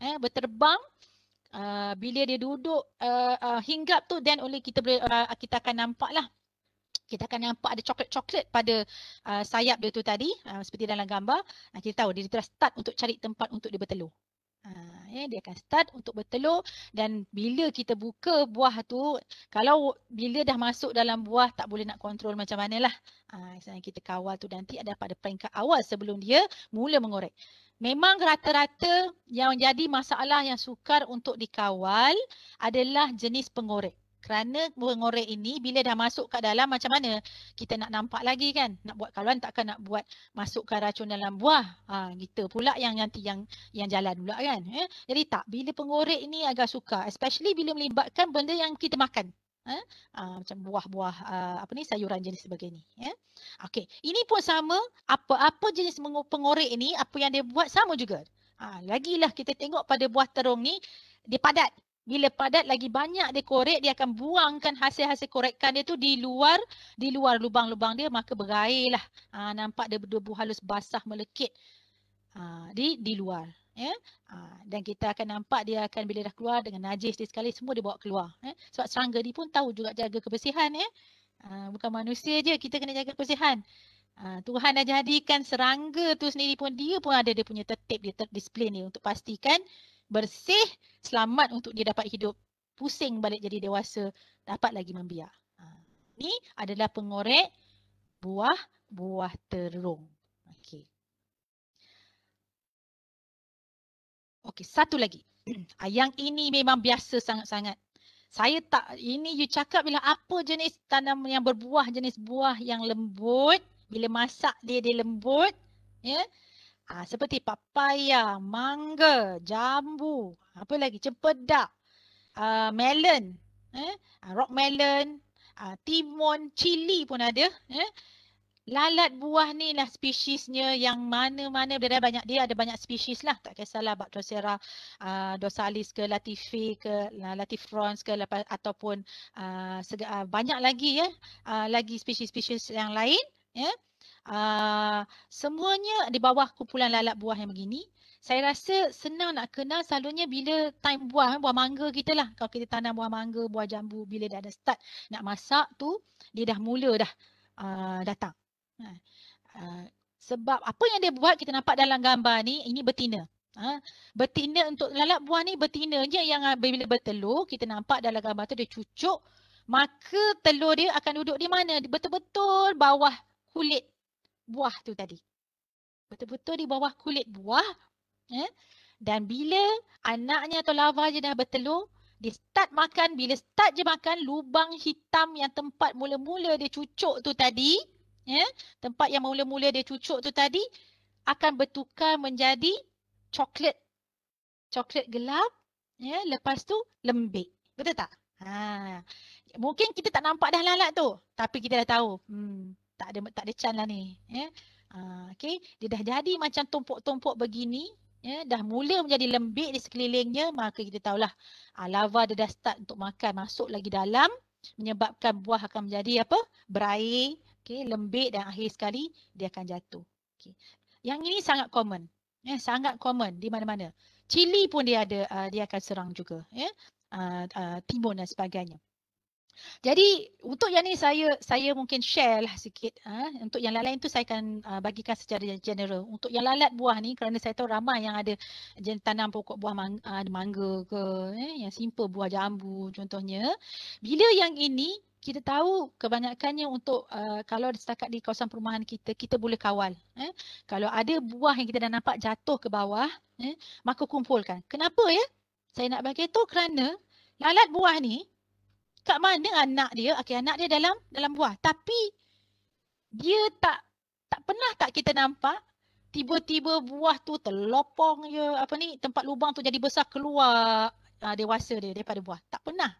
Eh, berterbang uh, bila dia duduk uh, uh, hinggap tu then only kita boleh uh, kita akan nampak lah. Kita akan nampak ada coklat-coklat pada uh, sayap dia tu tadi uh, seperti dalam gambar. Uh, kita tahu dia telah start untuk cari tempat untuk dia bertelur. Ha, ya, dia akan start untuk bertelur dan bila kita buka buah tu, kalau bila dah masuk dalam buah tak boleh nak kontrol macam manalah. Ha, ah, kita kawal tu nanti ada pada peringkat awal sebelum dia mula mengorek. Memang rata-rata yang jadi masalah yang sukar untuk dikawal adalah jenis pengorek. Kerana mengorek ini bila dah masuk ke dalam macam mana kita nak nampak lagi kan. Nak buat kaluan takkan nak buat masukkan racun dalam buah. Ha, kita pula yang nanti yang yang jalan pula kan. Eh? Jadi tak bila pengorek ini agak suka especially bila melibatkan benda yang kita makan. Ha? Ha, macam buah-buah ha, apa ni sayuran jenis sebagainya. Ya? Okay. Ini pun sama apa-apa jenis pengorek ini apa yang dia buat sama juga. Ha, lagilah kita tengok pada buah terung ni dia padat bila padat lagi banyak dia korek dia akan buangkan hasil-hasil korekan dia tu di luar di luar lubang-lubang dia maka berairlah. Ha, nampak dia berdebu halus basah melekit ha, di di luar ya. Ha, dan kita akan nampak dia akan bila dah keluar dengan najis dia sekali semua dia bawa keluar ya. Sebab serangga ni pun tahu juga jaga kebersihan ya. Ha, bukan manusia je kita kena jaga kebersihan. Ha, Tuhan dah jadikan serangga tu sendiri pun dia pun ada dia punya tertib dia terdisiplin ni untuk pastikan bersih, selamat untuk dia dapat hidup. Pusing balik jadi dewasa, dapat lagi membiak. Ha. Ni adalah pengorek buah buah terung. Okey. Okey, satu lagi. [CLEARS THROAT] Ayang ini memang biasa sangat-sangat. Saya tak, ini you cakap bila apa jenis tanam yang berbuah, jenis buah yang lembut. Bila masak dia, dia lembut. Ya. Yeah. Ha, seperti papaya, mangga, jambu, apa lagi, cempedak, uh, melon, eh? uh, rock melon, uh, timun, cili pun ada. Eh? Lalat buah ni lah spesiesnya yang mana-mana dia banyak dia ada banyak spesies lah tak kisahlah Bactrocera uh, dorsalis ke latifi ke latifrons ke lepas, ataupun uh, uh, banyak lagi ya eh? uh, lagi spesies-spesies yang lain ya yeah? Ah, semuanya di bawah kumpulan lalat buah yang begini. Saya rasa senang nak kenal selalunya bila time buah, eh, buah mangga kita lah. Kalau kita tanam buah mangga, buah jambu, bila dah ada start nak masak tu, dia dah mula dah uh, datang. Uh, sebab apa yang dia buat, kita nampak dalam gambar ni, ini betina. Ha? Betina untuk lalat buah ni betina je yang bila bertelur kita nampak dalam gambar tu dia cucuk maka telur dia akan duduk di mana betul-betul bawah kulit buah tu tadi. Betul-betul di bawah kulit buah. Eh? Dan bila anaknya atau lava je dah bertelur, dia start makan, bila start je makan, lubang hitam yang tempat mula-mula dia cucuk tu tadi, eh? tempat yang mula-mula dia cucuk tu tadi, akan bertukar menjadi coklat. Coklat gelap, ya? lepas tu lembik. Betul tak? Ha. Mungkin kita tak nampak dah lalat tu, tapi kita dah tahu. Hmm tak ada tak ada chance lah ni ya yeah. uh, okey dia dah jadi macam tumpuk-tumpuk begini ya yeah. dah mula menjadi lembik di sekelilingnya maka kita tahulah uh, lava dia dah start untuk makan masuk lagi dalam menyebabkan buah akan menjadi apa berair okey lembik dan akhir sekali dia akan jatuh okey yang ini sangat common ya yeah. sangat common di mana-mana cili pun dia ada uh, dia akan serang juga ya yeah. uh, ah, uh, timun dan sebagainya jadi untuk yang ni saya saya mungkin share lah sikit. Ha? Untuk yang lain-lain tu saya akan uh, bagikan secara general. Untuk yang lalat buah ni kerana saya tahu ramai yang ada tanam pokok buah mang uh, mangga ke eh? yang simple buah jambu contohnya. Bila yang ini kita tahu kebanyakannya untuk uh, kalau setakat di kawasan perumahan kita, kita boleh kawal. Eh? Kalau ada buah yang kita dah nampak jatuh ke bawah, eh? maka kumpulkan. Kenapa ya? Saya nak bagi tahu kerana lalat buah ni kat mana anak dia, okay, anak dia dalam dalam buah. Tapi dia tak tak pernah tak kita nampak tiba-tiba buah tu terlopong je, apa ni, tempat lubang tu jadi besar keluar uh, dewasa dia daripada buah. Tak pernah.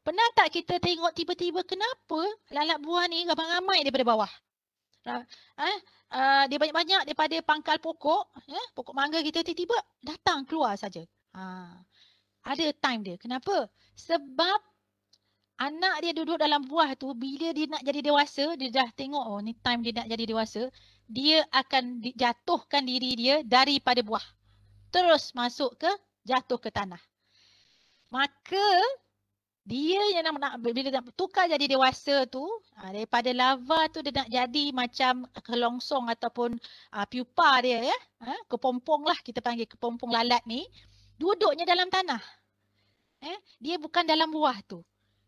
Pernah tak kita tengok tiba-tiba kenapa lalat buah ni gampang-gampang ramai daripada bawah? Uh, uh, dia banyak-banyak daripada pangkal pokok, eh, pokok mangga kita tiba-tiba datang keluar saja. Ha. Uh, ada time dia. Kenapa? Sebab anak dia duduk dalam buah tu bila dia nak jadi dewasa dia dah tengok oh ni time dia nak jadi dewasa dia akan jatuhkan diri dia daripada buah terus masuk ke jatuh ke tanah maka dia yang nak, nak bila nak tukar jadi dewasa tu ah, daripada lava tu dia nak jadi macam kelongsong ataupun ha, ah, pupa dia ya ha, kepompong lah kita panggil kepompong lalat ni duduknya dalam tanah eh dia bukan dalam buah tu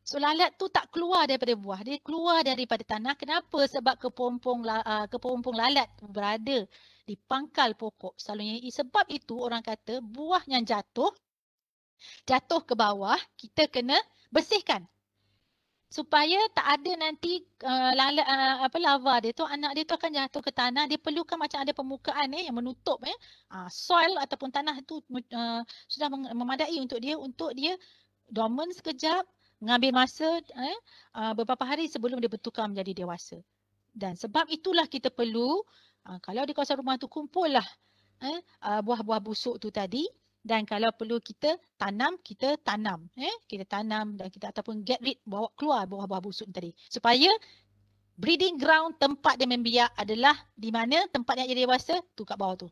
So lalat tu tak keluar daripada buah, dia keluar daripada tanah. Kenapa? Sebab kepompong ah, kepompong lalat tu berada di pangkal pokok. Selalunya sebab itu orang kata buah yang jatuh jatuh ke bawah, kita kena bersihkan. Supaya tak ada nanti uh, lalat uh, apa lava dia tu anak dia tu akan jatuh ke tanah, dia perlukan macam ada permukaan ni eh, yang menutup Eh. Uh, soil ataupun tanah tu uh, sudah memadai untuk dia untuk dia dormant sekejap mengambil masa eh, ah, beberapa hari sebelum dia bertukar menjadi dewasa. Dan sebab itulah kita perlu ah, kalau di kawasan rumah tu kumpullah eh, ah, buah-buah busuk tu tadi dan kalau perlu kita tanam, kita tanam. Eh. Kita tanam dan kita ataupun get rid, bawa keluar buah-buah busuk tadi. Supaya breeding ground tempat dia membiak adalah di mana tempat dia jadi dewasa tu kat bawah tu.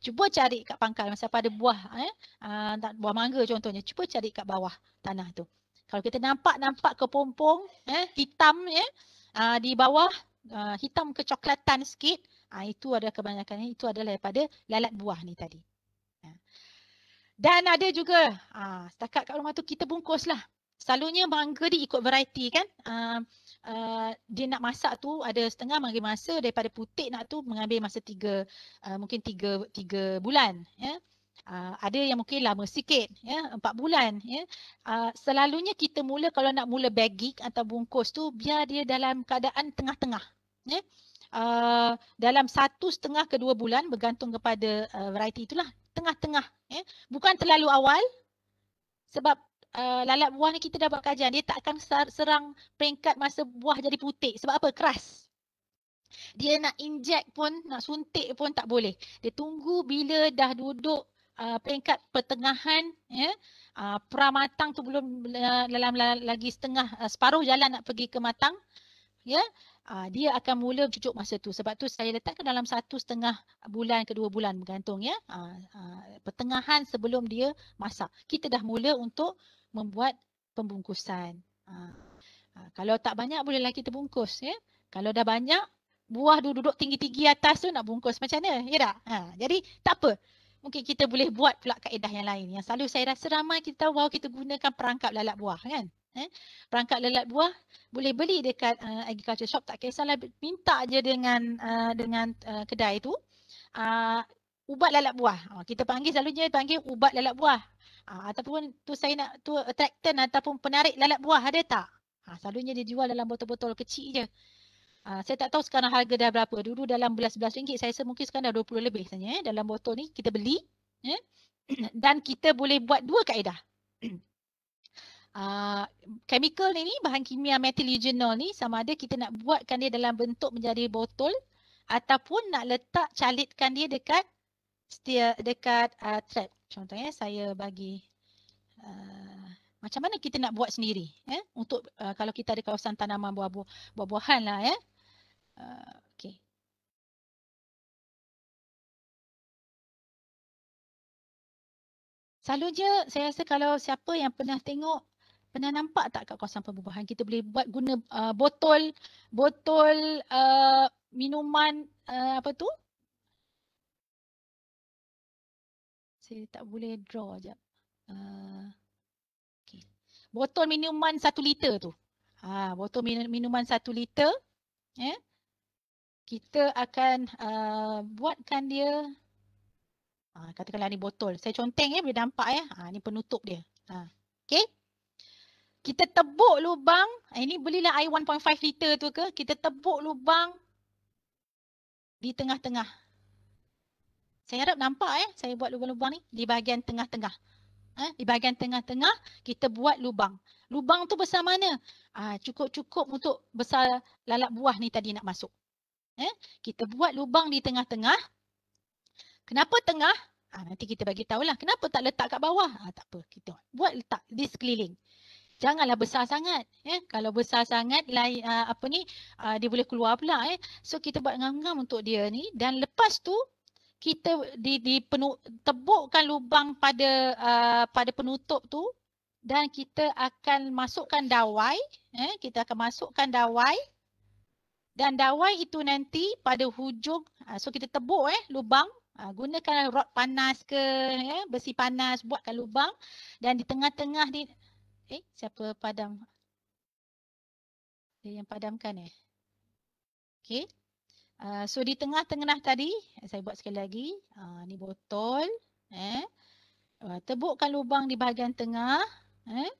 Cuba cari kat pangkal masa ada buah eh uh, buah mangga contohnya cuba cari kat bawah tanah tu. Kalau kita nampak nampak kepompong eh hitam ya eh, ah, di bawah uh, hitam kecoklatan sikit, ah itu ada kebanyakannya eh, itu adalah daripada lalat buah ni tadi. Ah. Dan ada juga ah setakat kat rumah tu kita bungkuslah. Selalunya mangga dia ikut variety kan. Uh, uh, dia nak masak tu ada setengah mangga masa daripada putih nak tu mengambil masa tiga uh, mungkin tiga tiga bulan ya. Uh, ada yang mungkin lama sikit, ya, empat bulan. Ya. Uh, selalunya kita mula kalau nak mula bagi atau bungkus tu biar dia dalam keadaan tengah-tengah. Ya. Uh, dalam satu setengah ke dua bulan bergantung kepada uh, variety itulah. Tengah-tengah. Ya. Bukan terlalu awal sebab uh, lalat buah ni kita dah buat kajian. Dia tak akan serang peringkat masa buah jadi putih. Sebab apa? Keras. Dia nak inject pun, nak suntik pun tak boleh. Dia tunggu bila dah duduk uh, peringkat pertengahan ya yeah, uh, pra matang tu belum uh, dalam lagi setengah uh, separuh jalan nak pergi ke matang ya yeah, uh, dia akan mula cucuk masa tu sebab tu saya letakkan dalam satu setengah bulan kedua bulan bergantung ya yeah, uh, uh, pertengahan sebelum dia masak kita dah mula untuk membuat pembungkusan uh, uh, kalau tak banyak bolehlah kita bungkus ya yeah. kalau dah banyak buah duduk tinggi-tinggi atas tu nak bungkus macam mana ya tak ha jadi tak apa mungkin kita boleh buat pula kaedah yang lain. Yang selalu saya rasa ramai kita tahu kita gunakan perangkap lalat buah kan. Eh? Perangkap lalat buah boleh beli dekat uh, agriculture shop tak kisahlah minta aja dengan uh, dengan uh, kedai tu. Uh, ubat lalat buah. Ah, kita panggil selalunya panggil ubat lalat buah. Ah, ataupun tu saya nak tu attractant ataupun penarik lalat buah ada tak? selalunya dia jual dalam botol-botol kecil je. Ha, saya tak tahu sekarang harga dah berapa. Dulu dalam belas-belas ringgit saya rasa mungkin sekarang dah 20 lebih sebenarnya. Eh. Dalam botol ni kita beli. Eh. [CLEARS THROAT] Dan kita boleh buat dua kaedah. Kemikal [CLEARS THROAT] ah, uh, ni, bahan kimia metallogenol ni sama ada kita nak buatkan dia dalam bentuk menjadi botol ataupun nak letak calitkan dia dekat setia, dekat uh, trap. Contohnya saya bagi uh, macam mana kita nak buat sendiri. Eh? Untuk uh, kalau kita ada kawasan tanaman buah-buahan lah. Eh? Uh, okay. je saya rasa kalau siapa yang pernah tengok, pernah nampak tak kat kawasan perbubuhan, kita boleh buat guna uh, botol, botol uh, minuman uh, apa tu? Saya tak boleh draw sekejap. Uh, okay. Botol minuman satu liter tu. Ha, botol minuman satu liter. Eh? kita akan uh, buatkan dia uh, katakanlah ni botol. Saya conteng ya boleh nampak ya. Ha uh, ni penutup dia. Ha uh, okey. Kita tebuk lubang. Ini eh, belilah air 1.5 liter tu ke? Kita tebuk lubang di tengah-tengah. Saya harap nampak ya. Saya buat lubang-lubang ni di bahagian tengah-tengah. Eh, di bahagian tengah-tengah kita buat lubang. Lubang tu besar mana? Ah, cukup-cukup ah, untuk besar lalat buah ni tadi nak masuk. Eh? Kita buat lubang di tengah-tengah. Kenapa tengah? Ha, nanti kita bagi tahu lah. Kenapa tak letak kat bawah? Ha, tak apa. Kita buat letak di sekeliling. Janganlah besar sangat. Eh? Kalau besar sangat, lay, uh, ah, apa ni, uh, dia boleh keluar pula. Eh? So, kita buat ngam-ngam untuk dia ni. Dan lepas tu, kita di, di penuh, tebukkan lubang pada uh, pada penutup tu dan kita akan masukkan dawai. Eh? Kita akan masukkan dawai dan dawai itu nanti pada hujung ah, so kita tebuk eh lubang ah, gunakan rod panas ke ya besi panas buatkan lubang dan di tengah-tengah ni eh siapa padam dia yang padamkan eh okey ah, so di tengah-tengah tadi saya buat sekali lagi ni botol eh tebukkan lubang di bahagian tengah eh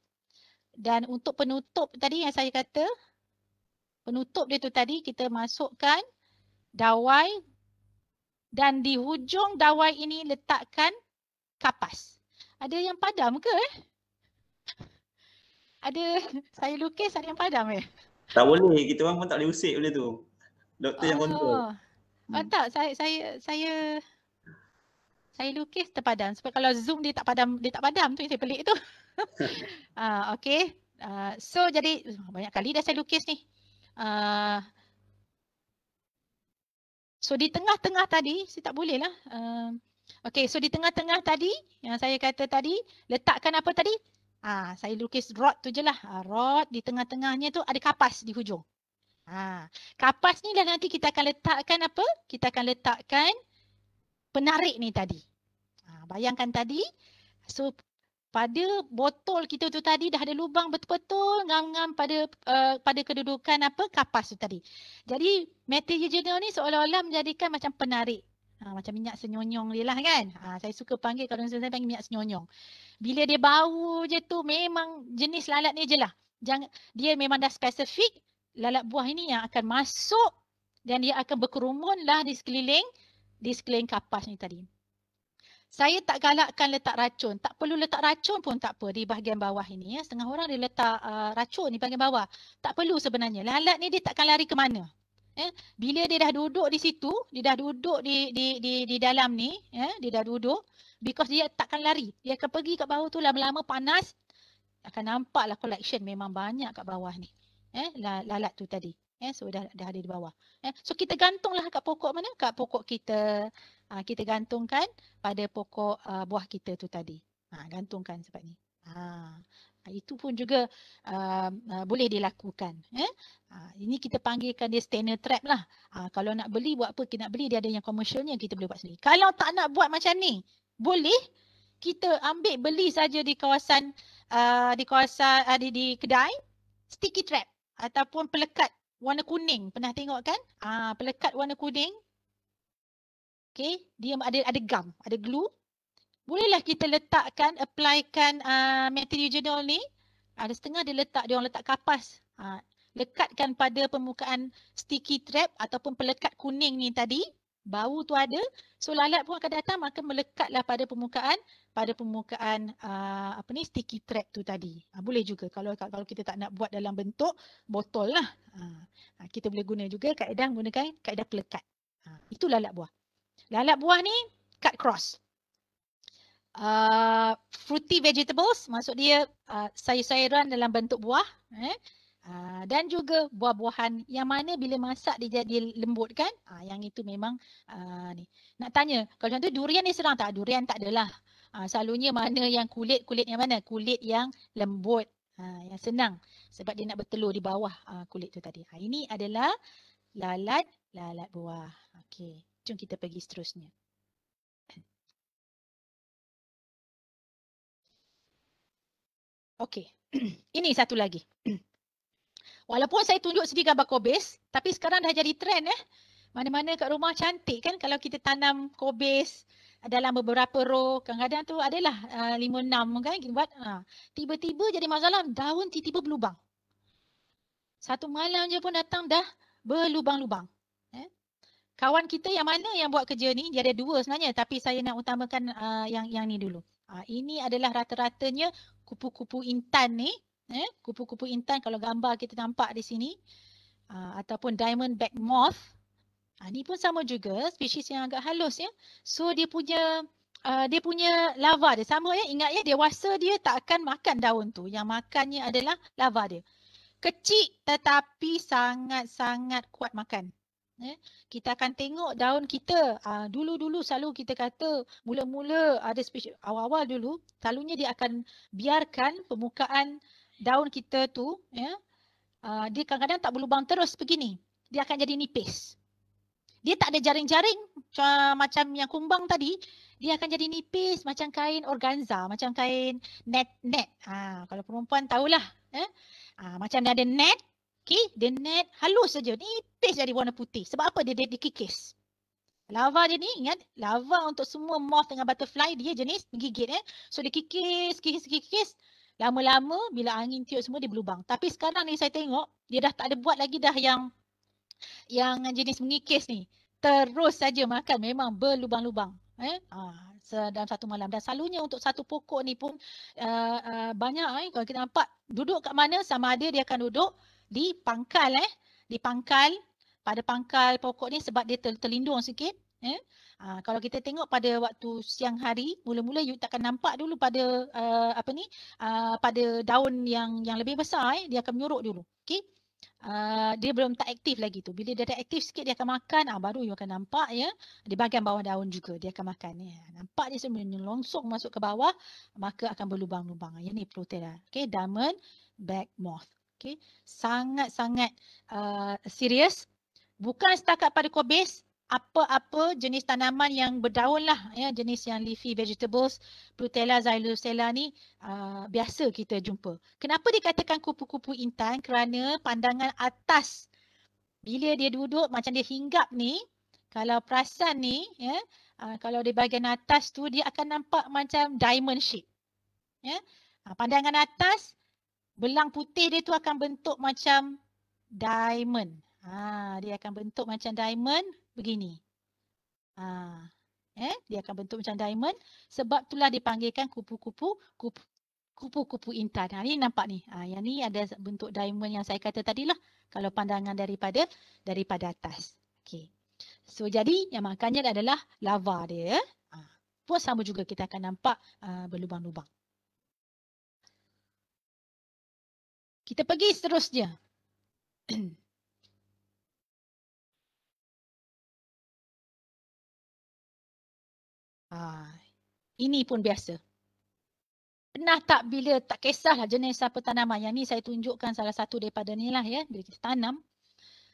dan untuk penutup tadi yang saya kata penutup dia tu tadi kita masukkan dawai dan di hujung dawai ini letakkan kapas. Ada yang padam ke? Eh? Ada [LAUGHS] saya lukis ada yang padam ke? Eh? Tak boleh kita orang pun tak boleh usik benda tu. Doktor oh. yang kontrol. Oh, hmm. tak saya saya saya saya lukis terpadam sebab kalau zoom dia tak padam dia tak padam tu yang saya pelik tu. [LAUGHS] Ah uh, okey. Uh, so jadi banyak kali dah saya lukis ni uh, so di tengah-tengah tadi, saya tak boleh lah. Uh, um, okay, so di tengah-tengah tadi, yang saya kata tadi, letakkan apa tadi? Ah, saya lukis rod tu je lah. Ah, rod di tengah-tengahnya tu ada kapas di hujung. Ah, kapas ni lah nanti kita akan letakkan apa? Kita akan letakkan penarik ni tadi. Ah, bayangkan tadi. So pada botol kita tu tadi dah ada lubang betul-betul ngam-ngam pada uh, pada kedudukan apa kapas tu tadi. Jadi material jurnal ni seolah-olah menjadikan macam penarik. Ha, macam minyak senyonyong dia lah kan. Ha, saya suka panggil kalau saya panggil minyak senyonyong. Bila dia bau je tu memang jenis lalat ni je lah. Jangan, dia memang dah spesifik lalat buah ini yang akan masuk dan dia akan berkerumun lah di sekeliling di sekeliling kapas ni tadi saya tak galakkan letak racun. Tak perlu letak racun pun tak apa di bahagian bawah ini. Ya. Setengah orang dia letak uh, racun di bahagian bawah. Tak perlu sebenarnya. Lalat ni dia takkan lari ke mana. Ya. Bila dia dah duduk di situ, dia dah duduk di di di, di dalam ni, ya. dia dah duduk, because dia takkan lari. Dia akan pergi kat bawah tu lama-lama panas, akan nampaklah collection memang banyak kat bawah ni. Eh, lalat tu tadi. Eh, so dah, dah ada di bawah. Eh, so kita gantunglah kat pokok mana? Kat pokok kita. Ha, kita gantungkan pada pokok uh, buah kita tu tadi. Ha, gantungkan sebab ni. Ha, itu pun juga uh, uh, boleh dilakukan. Eh? Ha, ini kita panggilkan dia stainer trap lah. Ha, kalau nak beli buat apa kita nak beli dia ada yang komersialnya kita boleh buat sendiri. Kalau tak nak buat macam ni boleh kita ambil beli saja di kawasan uh, di kawasan uh, di, di kedai sticky trap ataupun pelekat warna kuning. Pernah tengok kan? Ah, pelekat warna kuning. Okay. Dia ada ada gum. Ada glue. Bolehlah kita letakkan, applykan uh, ah, material jurnal ni. Ah, ada setengah dia letak, dia orang letak kapas. Ha, lekatkan pada permukaan sticky trap ataupun pelekat kuning ni tadi bau tu ada so lalat pun akan datang maka melekatlah pada permukaan pada permukaan uh, apa ni sticky trap tu tadi uh, boleh juga kalau kalau kita tak nak buat dalam bentuk botol lah uh, ah, kita boleh guna juga kaedah gunakan kaedah pelekat uh, itu lalat buah lalat buah ni cut cross uh, fruity vegetables maksud dia uh, sayur-sayuran dalam bentuk buah eh Ah, dan juga buah-buahan yang mana bila masak dia jadi lembut kan? Uh, yang itu memang uh, ni. Nak tanya, kalau macam durian ni serang tak? Durian tak adalah. Uh, selalunya mana yang kulit, kulit yang mana? Kulit yang lembut, uh, yang senang. Sebab dia nak bertelur di bawah uh, kulit tu tadi. Uh, ini adalah lalat, lalat buah. Okey, jom kita pergi seterusnya. Okey, [CLEARS THROAT] ini satu lagi. Walaupun saya tunjuk sedikit gambar kobis, tapi sekarang dah jadi trend eh. Mana-mana kat rumah cantik kan kalau kita tanam kobis dalam beberapa row, kadang-kadang tu adalah uh, lima uh, enam kan kita buat. Uh, tiba-tiba jadi masalah daun tiba-tiba berlubang. Satu malam je pun datang dah berlubang-lubang. Eh. Kawan kita yang mana yang buat kerja ni, dia ada dua sebenarnya tapi saya nak utamakan uh, yang yang ni dulu. Uh, ini adalah rata-ratanya kupu-kupu intan ni Eh, kupu-kupu eh, intan kalau gambar kita nampak di sini. Uh, ataupun diamond back moth. Uh, ni pun sama juga spesies yang agak halus ya. So dia punya uh, dia punya lava dia sama ya. Ingat ya dewasa dia tak akan makan daun tu. Yang makannya adalah lava dia. Kecil tetapi sangat-sangat kuat makan. Eh, kita akan tengok daun kita. Uh, dulu-dulu selalu kita kata mula-mula ada spesies awal-awal dulu. Selalunya dia akan biarkan permukaan daun kita tu ya uh, dia kadang-kadang tak berlubang terus begini dia akan jadi nipis dia tak ada jaring-jaring macam yang kumbang tadi dia akan jadi nipis macam kain organza macam kain net net ha, kalau perempuan tahulah eh ha, macam dia ada net okey dia net halus saja nipis jadi warna putih sebab apa dia, dia dikikis lava dia ni ingat lava untuk semua moth dengan butterfly dia jenis menggigit eh so dia kikis kikis, kikis. Lama-lama bila angin tiup semua dia berlubang. Tapi sekarang ni saya tengok dia dah tak ada buat lagi dah yang yang jenis mengikis ni. Terus saja makan memang berlubang-lubang. Eh? Ha, dalam satu malam. Dan selalunya untuk satu pokok ni pun uh, uh, banyak. Eh? Kalau kita nampak duduk kat mana sama ada dia akan duduk di pangkal. Eh? Di pangkal pada pangkal pokok ni sebab dia terlindung sikit. Eh? Ha, kalau kita tengok pada waktu siang hari, mula-mula you takkan nampak dulu pada uh, apa ni? Uh, pada daun yang yang lebih besar, eh, dia akan menyuruk dulu. Okay? Uh, ah, dia belum tak aktif lagi tu. Bila dia dah aktif sikit, dia akan makan. Ha, baru you akan nampak ya. Di bahagian bawah daun juga dia akan makan. Ya. Nampak dia sebenarnya longsok masuk ke bawah, maka akan berlubang-lubang. Yang ni Plotera. Lah. Okay? Diamond back moth. Okay? Sangat-sangat uh, serius. Bukan setakat pada kobis, apa-apa jenis tanaman yang berdaun lah, ya, jenis yang leafy vegetables, brutella xylosella ni uh, biasa kita jumpa. Kenapa dikatakan kupu-kupu intan? Kerana pandangan atas bila dia duduk macam dia hinggap ni, kalau perasan ni, ya, uh, kalau di bahagian atas tu dia akan nampak macam diamond shape. Ya. Uh, pandangan atas, belang putih dia tu akan bentuk macam diamond. Ha, dia akan bentuk macam diamond begini. Ha, eh, dia akan bentuk macam diamond sebab itulah dipanggilkan kupu-kupu kupu-kupu intan. Ha, ini nampak ni. Ha, yang ni ada bentuk diamond yang saya kata tadilah kalau pandangan daripada daripada atas. Okey. So jadi yang makannya adalah lava dia. Eh. Ha, pun sama juga kita akan nampak uh, berlubang-lubang. Kita pergi seterusnya. [CLEARS THROAT] Ha, ini pun biasa. Pernah tak bila tak kisahlah jenis apa tanaman. Yang ni saya tunjukkan salah satu daripada ni lah ya. Bila kita tanam.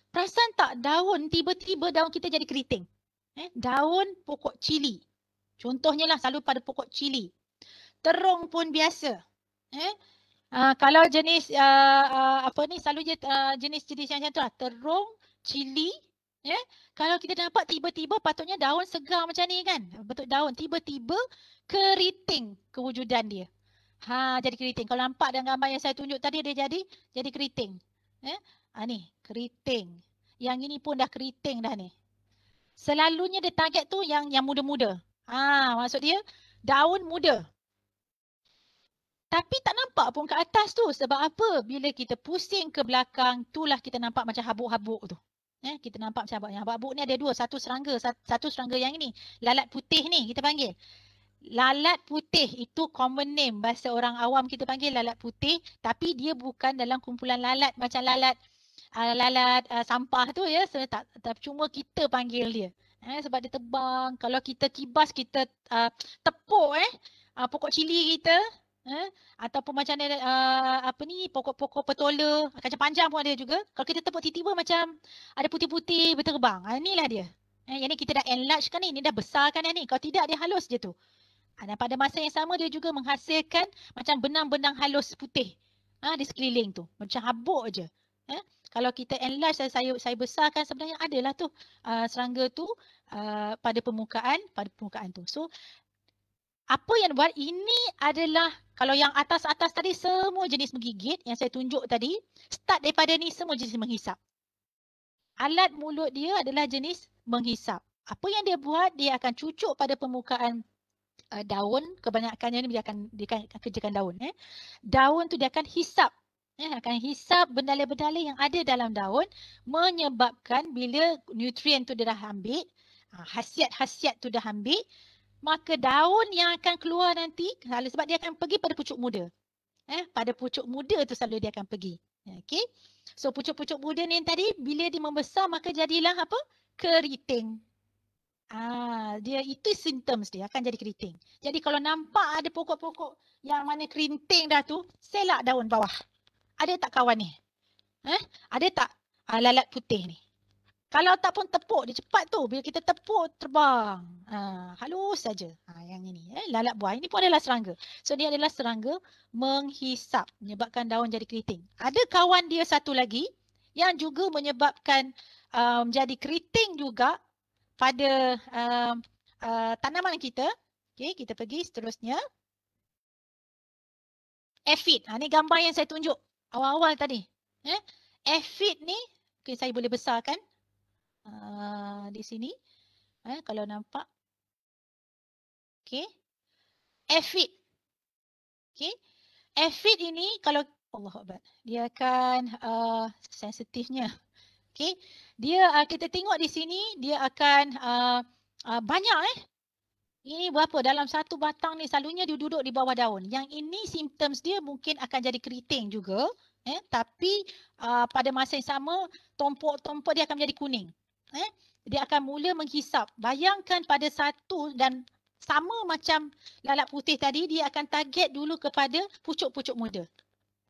Perasan tak daun tiba-tiba daun kita jadi keriting. Eh, daun pokok cili. Contohnya lah selalu pada pokok cili. Terung pun biasa. Eh, uh, kalau jenis uh, uh, apa ni selalu je uh, jenis-jenis macam tu lah. Terung, cili, Ya, yeah? kalau kita nampak tiba-tiba patutnya daun segar macam ni kan. Bentuk daun tiba-tiba keriting kewujudan dia. Ha, jadi keriting. Kalau nampak dengan gambar yang saya tunjuk tadi dia jadi jadi keriting. Ya. Yeah? Ha ni, keriting. Yang ini pun dah keriting dah ni. Selalunya dia target tu yang yang muda-muda. Ha, maksud dia daun muda. Tapi tak nampak pun ke atas tu. Sebab apa? Bila kita pusing ke belakang, itulah kita nampak macam habuk-habuk tu. Eh, kita nampak macam babuk. Babuk ni ada dua. Satu serangga. Satu serangga yang ini. Lalat putih ni kita panggil. Lalat putih itu common name. Bahasa orang awam kita panggil lalat putih. Tapi dia bukan dalam kumpulan lalat. Macam lalat uh, lalat uh, sampah tu ya. So, tak, tak, cuma kita panggil dia. Eh, sebab dia tebang. Kalau kita kibas, kita uh, tepuk eh. Uh, pokok cili kita eh ataupun macam uh, apa ni pokok-pokok petola kacang panjang pun ada juga kalau kita tepuk tiba-tiba macam ada putih-putih berterbang ha, inilah dia eh, yang ni kita dah enlarge kan ni ni dah besar kan ni kalau tidak dia halus je tu ha, dan pada masa yang sama dia juga menghasilkan macam benang-benang halus putih ha, di sekeliling tu macam habuk je eh, kalau kita enlarge saya, saya, saya besarkan sebenarnya adalah tu uh, serangga tu uh, pada permukaan pada permukaan tu so apa yang buat ini adalah kalau yang atas-atas tadi semua jenis menggigit yang saya tunjuk tadi start daripada ni semua jenis menghisap. Alat mulut dia adalah jenis menghisap. Apa yang dia buat dia akan cucuk pada permukaan uh, daun kebanyakannya dia akan dia akan kerjakan daun eh. Daun tu dia akan hisap eh akan hisap benda-benda yang ada dalam daun menyebabkan bila nutrien tu dia dah ambil, ah, hasiat-hasiat tu dah ambil maka daun yang akan keluar nanti sebab dia akan pergi pada pucuk muda. Eh, pada pucuk muda tu selalu dia akan pergi. Okey. So pucuk-pucuk muda ni tadi bila dia membesar maka jadilah apa? keriting. Ah, dia itu symptoms dia akan jadi keriting. Jadi kalau nampak ada pokok-pokok yang mana keriting dah tu, selak daun bawah. Ada tak kawan ni? Eh, ada tak ah, lalat putih ni? Kalau tak pun tepuk dia cepat tu. Bila kita tepuk terbang. Ha, halus saja. Ha, yang ini. Eh, lalat buah. Ini pun adalah serangga. So dia adalah serangga menghisap. Menyebabkan daun jadi keriting. Ada kawan dia satu lagi. Yang juga menyebabkan um, jadi keriting juga. Pada um, uh, tanaman kita. Okay, kita pergi seterusnya. Aphid. Ha, ini gambar yang saya tunjuk awal-awal tadi. Eh? Aphid ni, okay saya boleh besarkan. Eh, di sini. Eh, kalau nampak. Okay. Aphid. Okay. Aphid ini kalau. Allah Akbar. Dia akan uh, sensitifnya. Okay. Dia uh, kita tengok di sini. Dia akan uh, uh, banyak eh. Ini berapa? Dalam satu batang ni selalunya dia duduk di bawah daun. Yang ini symptoms dia mungkin akan jadi keriting juga. Eh? Tapi uh, pada masa yang sama, tompok-tompok dia akan menjadi kuning eh, dia akan mula menghisap. Bayangkan pada satu dan sama macam lalat putih tadi, dia akan target dulu kepada pucuk-pucuk muda.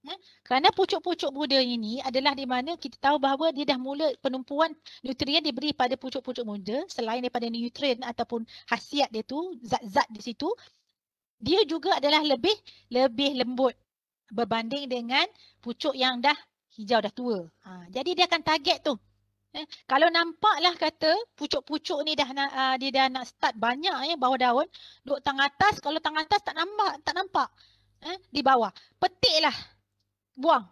Eh, kerana pucuk-pucuk muda ini adalah di mana kita tahu bahawa dia dah mula penumpuan nutrien diberi pada pucuk-pucuk muda selain daripada nutrien ataupun khasiat dia tu, zat-zat di situ, dia juga adalah lebih lebih lembut berbanding dengan pucuk yang dah hijau dah tua. Ha, jadi dia akan target tu Eh, kalau nampaklah kata pucuk-pucuk ni dah uh, dia dah nak start banyak ya eh, bawah daun, duk tang atas, kalau tang atas tak nampak, tak nampak. Eh, di bawah. Petiklah. Buang.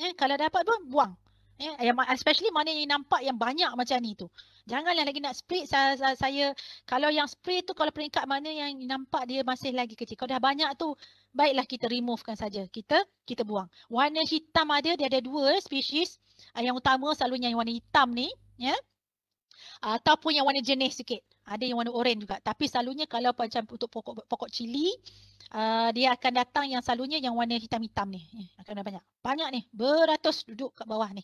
Eh, kalau dapat pun buang. Eh, especially mana yang nampak yang banyak macam ni tu. Jangan yang lagi nak split saya, saya kalau yang split tu kalau peringkat mana yang nampak dia masih lagi kecil. Kalau dah banyak tu baiklah kita removekan saja. Kita kita buang. Warna hitam ada dia ada dua species. Ah, yang utama selalunya yang warna hitam ni ya. Ataupun yang warna jenis sikit. Ada yang warna oren juga. Tapi selalunya kalau macam untuk pokok pokok cili Uh, dia akan datang yang selalunya yang warna hitam-hitam ni. Eh, akan ada banyak. Banyak ni. Beratus duduk kat bawah ni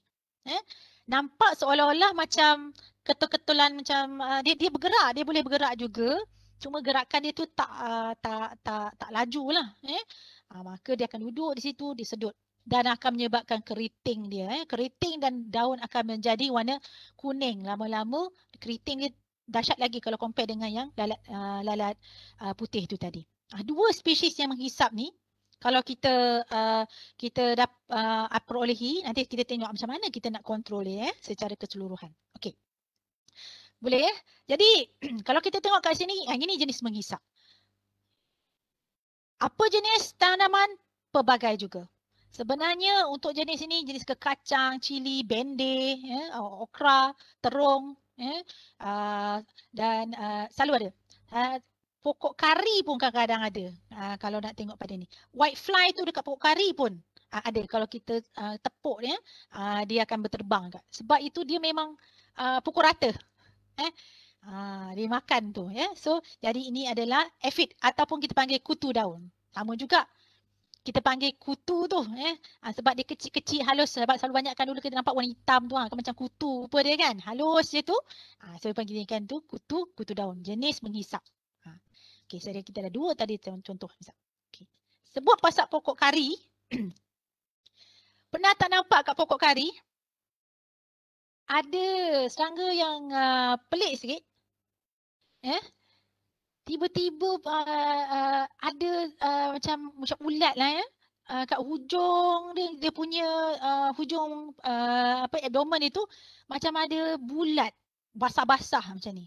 eh nampak seolah-olah macam ketul-ketulan macam uh, dia dia bergerak dia boleh bergerak juga cuma gerakan dia tu tak uh, tak tak tak lajulah eh uh, maka dia akan duduk di situ dia sedut dan akan menyebabkan keriting dia eh keriting dan daun akan menjadi warna kuning lama-lama keriting dia dahsyat lagi kalau compare dengan yang lalat uh, lalat uh, putih tu tadi uh, dua spesies yang menghisap ni kalau kita uh, kita dap, uh, perolehi nanti kita tengok macam mana kita nak kontrol dia eh, secara keseluruhan. Okey. Boleh Eh? Jadi [CLEARS THROAT] kalau kita tengok kat sini yang ini jenis menghisap. Apa jenis tanaman pelbagai juga. Sebenarnya untuk jenis ini jenis kekacang, cili, bende, ya, okra, terung ya, uh, dan uh, selalu ada. Uh, pokok kari pun kadang-kadang ada. Ha, kalau nak tengok pada ni. White fly tu dekat pokok kari pun ha, ada. Kalau kita ha, tepuk dia, ha, dia akan berterbang. Kat. Sebab itu dia memang ha, pukul rata. Eh? Ha, dia makan tu. Ya? So, jadi ini adalah aphid ataupun kita panggil kutu daun. Sama juga kita panggil kutu tu eh ha, sebab dia kecil-kecil halus sebab selalu banyakkan dulu kita nampak warna hitam tu ha, macam kutu apa dia kan halus je tu ha, so panggil ikan tu kutu kutu daun jenis menghisap Okey, saya so kita ada dua tadi contoh misal. Okey. Sebut pasal pokok kari. [CLEARS THROAT] Pernah tak nampak kat pokok kari? Ada serangga yang uh, pelik sikit. Eh? Tiba-tiba uh, uh, ada uh, macam macam ulat lah ya. Eh? Uh, kat hujung dia, dia punya uh, hujung uh, apa abdomen itu macam ada bulat basah-basah macam ni.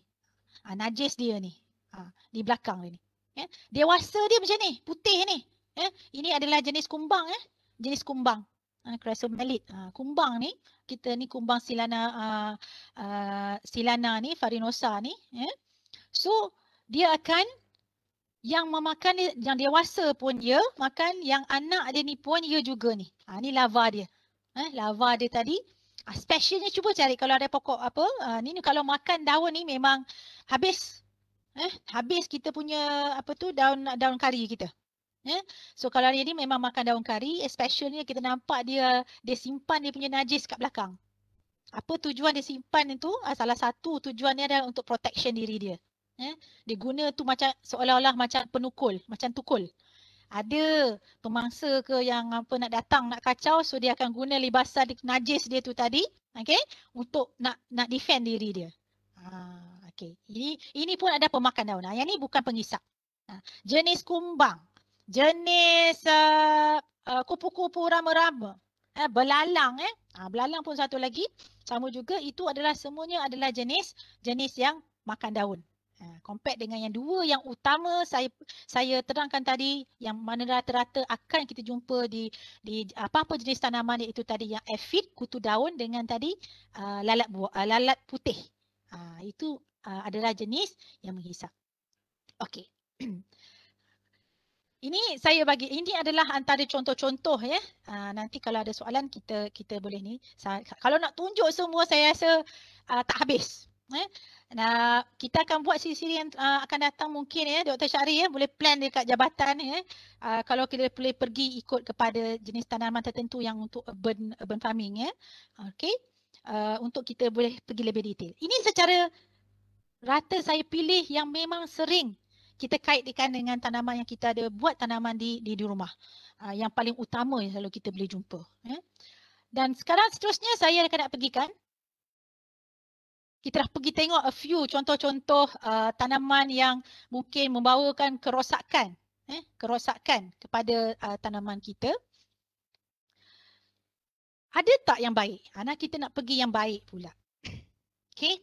Uh, najis dia ni. Ha, di belakang ni. Ya. Dewasa dia macam ni, putih ni. Ya. Ini adalah jenis kumbang ya. Jenis kumbang. Crassomelid. Ha, ha, kumbang ni, kita ni kumbang silana uh, uh, silana ni, farinosa ni. Ya. So, dia akan yang memakan dia, yang dewasa pun dia makan, yang anak dia ni pun dia juga ni. Ha, ni lava dia. Eh, lava dia tadi. Ha, specialnya cuba cari kalau ada pokok apa. Ha, ni kalau makan daun ni memang habis eh habis kita punya apa tu daun daun kari kita eh so kalau hari ni memang makan daun kari especially kita nampak dia dia simpan dia punya najis kat belakang apa tujuan dia simpan itu ah, salah satu tujuan dia adalah untuk protection diri dia eh dia guna tu macam seolah-olah macam penukul macam tukul ada pemangsa ke yang apa nak datang nak kacau so dia akan guna libasan najis dia tu tadi okay untuk nak nak defend diri dia ha Okey, ini ini pun ada pemakan daun. Yang ni bukan pengisap. Ha, jenis kumbang, jenis eh, eh, kupu-kupu uh, uh, rama-rama, eh, belalang. Eh. Ha, belalang pun satu lagi. Sama juga itu adalah semuanya adalah jenis jenis yang makan daun. Ha, compact dengan yang dua yang utama saya saya terangkan tadi yang mana rata-rata akan kita jumpa di di apa-apa jenis tanaman iaitu tadi yang aphid kutu daun dengan tadi uh, lalat buah, uh, lalat putih. Ha, itu uh, adalah jenis yang menghisap. Okey. [CLEARS THROAT] ini saya bagi ini adalah antara contoh-contoh ya. Uh, nanti kalau ada soalan kita kita boleh ni. Kalau nak tunjuk semua saya rasa uh, tak habis. Eh. Nah, kita akan buat siri-siri yang uh, akan datang mungkin ya Dr. Syari ya boleh plan dekat jabatan ya. Uh, kalau kita boleh pergi ikut kepada jenis tanaman tertentu yang untuk urban urban farming ya. Okey. Uh, untuk kita boleh pergi lebih detail. Ini secara rata saya pilih yang memang sering kita kaitkan dengan tanaman yang kita ada buat tanaman di di, di rumah. Uh, yang paling utama yang selalu kita boleh jumpa. Yeah. Dan sekarang seterusnya saya akan nak pergikan. Kita dah pergi tengok a few contoh-contoh uh, tanaman yang mungkin membawakan kerosakan. Eh, kerosakan kepada uh, tanaman kita. Ada tak yang baik? Ana kita nak pergi yang baik pula. Okay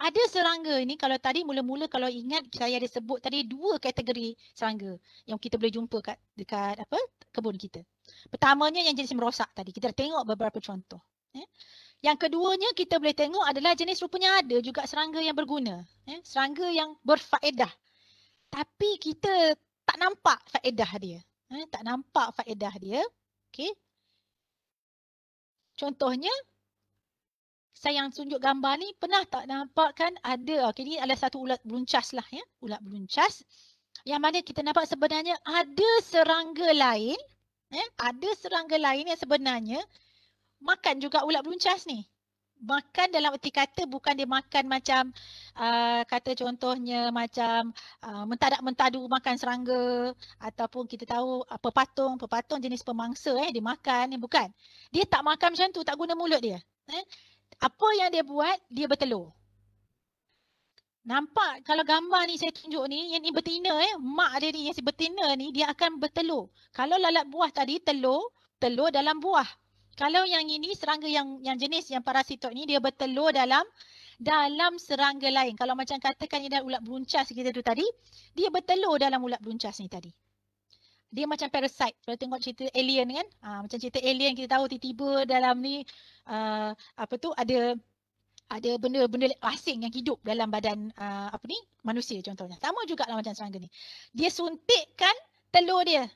ada serangga ni kalau tadi mula-mula kalau ingat saya ada sebut tadi dua kategori serangga yang kita boleh jumpa kat dekat apa kebun kita. Pertamanya yang jenis merosak tadi. Kita dah tengok beberapa contoh. Eh? Yang keduanya kita boleh tengok adalah jenis rupanya ada juga serangga yang berguna. Eh? Serangga yang berfaedah. Tapi kita tak nampak faedah dia. Eh? Tak nampak faedah dia. Okay. Contohnya saya yang tunjuk gambar ni pernah tak nampak kan ada ah, okey ni adalah satu ulat beluncas lah ya ulat beluncas yang mana kita nampak sebenarnya ada serangga lain eh ada serangga lain yang sebenarnya makan juga ulat beluncas ni makan dalam erti kata bukan dia makan macam uh, kata contohnya macam uh, ah, mentadak mentadu makan serangga ataupun kita tahu apa uh, patung pepatung jenis pemangsa eh dia makan eh, bukan dia tak makan macam tu tak guna mulut dia eh apa yang dia buat, dia bertelur. Nampak kalau gambar ni saya tunjuk ni, yang ni betina eh, mak dia ni yang si betina ni dia akan bertelur. Kalau lalat buah tadi telur, telur dalam buah. Kalau yang ini serangga yang yang jenis yang parasitok ni dia bertelur dalam dalam serangga lain. Kalau macam katakan ni dalam ulat buncas kita tu tadi, dia bertelur dalam ulat buncas ni tadi dia macam parasite. Kalau tengok cerita alien kan. Ha, macam cerita alien kita tahu tiba-tiba dalam ni uh, apa tu ada ada benda-benda asing yang hidup dalam badan uh, apa ni manusia contohnya. Sama juga lah macam serangga ni. Dia suntikkan telur dia.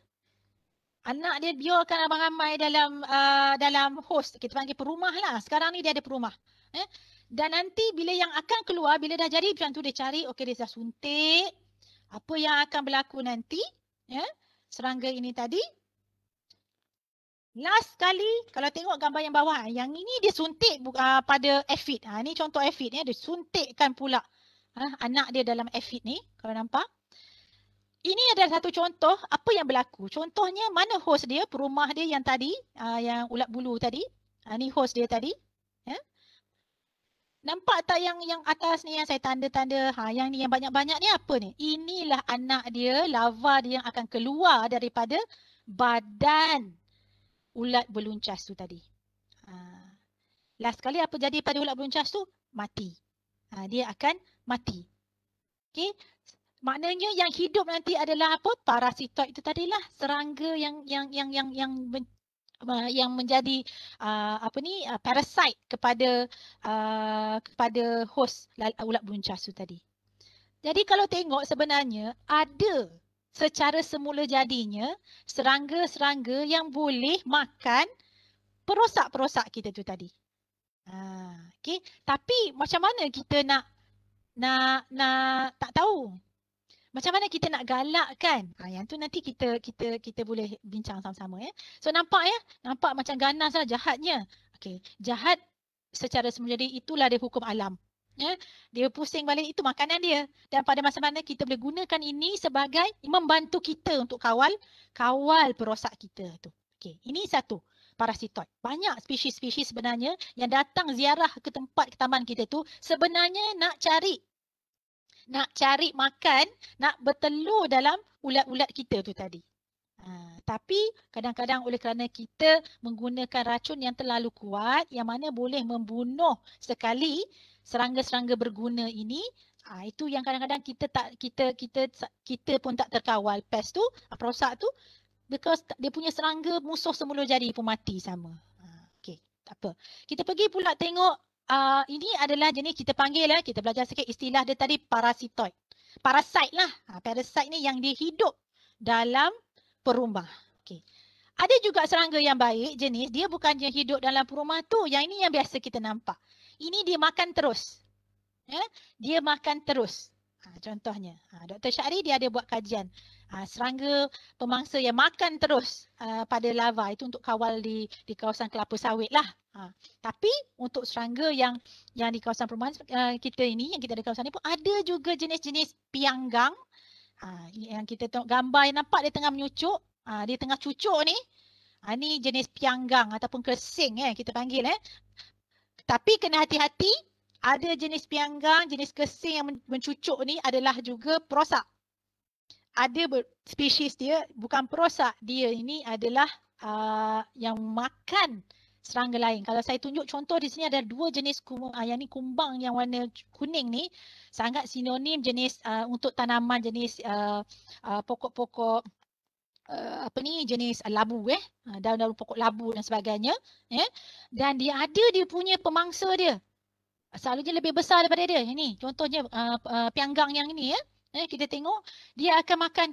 Anak dia biarkan ramai-ramai dalam uh, dalam host. Kita panggil perumah lah. Sekarang ni dia ada perumah. Eh? Dan nanti bila yang akan keluar, bila dah jadi macam tu dia cari, okey dia dah suntik. Apa yang akan berlaku nanti? Eh? serangga ini tadi. Last sekali, kalau tengok gambar yang bawah, yang ini dia suntik uh, pada aphid. Ha, ini contoh aphid, ya. dia suntikkan pula ha, anak dia dalam aphid ni, kalau nampak. Ini adalah satu contoh apa yang berlaku. Contohnya mana host dia, perumah dia yang tadi, uh, yang ulat bulu tadi. Ini host dia tadi nampak tak yang yang atas ni yang saya tanda-tanda ha yang ni yang banyak-banyak ni apa ni inilah anak dia lava dia yang akan keluar daripada badan ulat beluncas tu tadi ha last kali apa jadi pada ulat beluncas tu mati ha dia akan mati okey maknanya yang hidup nanti adalah apa parasitoid itu tadilah serangga yang yang yang yang yang yang menjadi uh, apa ni uh, parasite kepada uh, kepada host lal- ulat buncis tu tadi. Jadi kalau tengok sebenarnya ada secara semula jadinya serangga-serangga yang boleh makan perosak-perosak kita tu tadi. Uh, okay. tapi macam mana kita nak nak nak tak tahu macam mana kita nak galakkan kan? Ha, yang tu nanti kita kita kita boleh bincang sama-sama ya. So nampak ya, nampak macam ganas lah jahatnya. Okay, jahat secara semenjadi itulah dia hukum alam. Ya, dia pusing balik itu makanan dia. Dan pada masa mana kita boleh gunakan ini sebagai membantu kita untuk kawal kawal perosak kita tu. Okay, ini satu parasitoid. Banyak spesies-spesies sebenarnya yang datang ziarah ke tempat ke taman kita tu sebenarnya nak cari nak cari makan, nak bertelur dalam ulat-ulat kita tu tadi. Ha, tapi kadang-kadang oleh kerana kita menggunakan racun yang terlalu kuat yang mana boleh membunuh sekali serangga-serangga berguna ini, ha, itu yang kadang-kadang kita tak kita kita kita pun tak terkawal pest tu, perosak tu because dia punya serangga musuh semula jadi pun mati sama. Ha, okay, tak apa. Kita pergi pula tengok uh, ini adalah jenis kita panggil lah, kita belajar sikit istilah dia tadi parasitoid. Parasit lah. Ha, ah, parasit ni yang dia hidup dalam perumah. Okay. Ada juga serangga yang baik jenis, dia bukan yang hidup dalam perumah tu. Yang ini yang biasa kita nampak. Ini dia makan terus. Ya? Dia makan terus. Ha, contohnya, ha, Dr. Syari dia ada buat kajian ha, serangga pemangsa yang makan terus uh, pada lava itu untuk kawal di di kawasan kelapa sawit lah. Ha, tapi untuk serangga yang yang di kawasan perumahan uh, kita ini, yang kita ada kawasan ini pun ada juga jenis-jenis pianggang ha, yang kita tengok gambar yang nampak dia tengah menyucuk, ha, dia tengah cucuk ni. Ha, ni jenis pianggang ataupun kesing eh, kita panggil. Eh. Tapi kena hati-hati ada jenis pianggang, jenis kesing yang mencucuk ni adalah juga perosak. Ada spesies dia, bukan perosak, dia ini adalah uh, yang makan serangga lain. Kalau saya tunjuk contoh di sini ada dua jenis kumbang, uh, yang ni kumbang yang warna kuning ni sangat sinonim jenis uh, untuk tanaman jenis ah, pokok-pokok uh, apa ni jenis uh, labu eh daun-daun pokok labu dan sebagainya eh dan dia ada dia punya pemangsa dia selalunya lebih besar daripada dia. Ini contohnya uh, uh, pianggang yang ini ya. Eh, kita tengok dia akan makan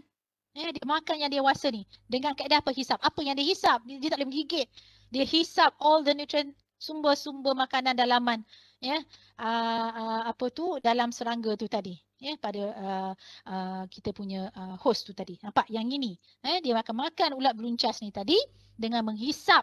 eh, dia makan yang dia wasa ni dengan keadaan penghisap. Apa yang dia hisap? Dia, dia tak boleh menggigit. Dia hisap all the nutrient sumber-sumber makanan dalaman ya uh, uh, apa tu dalam serangga tu tadi ya pada uh, uh, kita punya uh, host tu tadi nampak yang ini eh dia akan makan ulat beruncas ni tadi dengan menghisap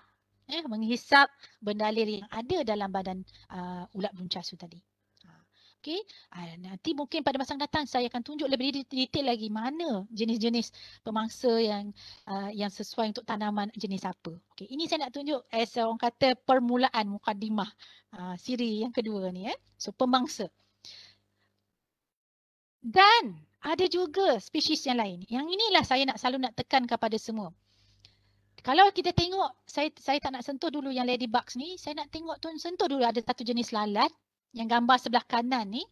eh, menghisap bendalir yang ada dalam badan uh, ulat buncasu tadi. Ah, okay. Ah, nanti mungkin pada masa datang saya akan tunjuk lebih detail lagi mana jenis-jenis pemangsa yang uh, yang sesuai untuk tanaman jenis apa. Okay. Ini saya nak tunjuk as orang kata permulaan mukadimah uh, siri yang kedua ni. Eh. So pemangsa. Dan ada juga spesies yang lain. Yang inilah saya nak selalu nak tekan kepada semua kalau kita tengok saya saya tak nak sentuh dulu yang ladybugs ni saya nak tengok tu sentuh dulu ada satu jenis lalat yang gambar sebelah kanan ni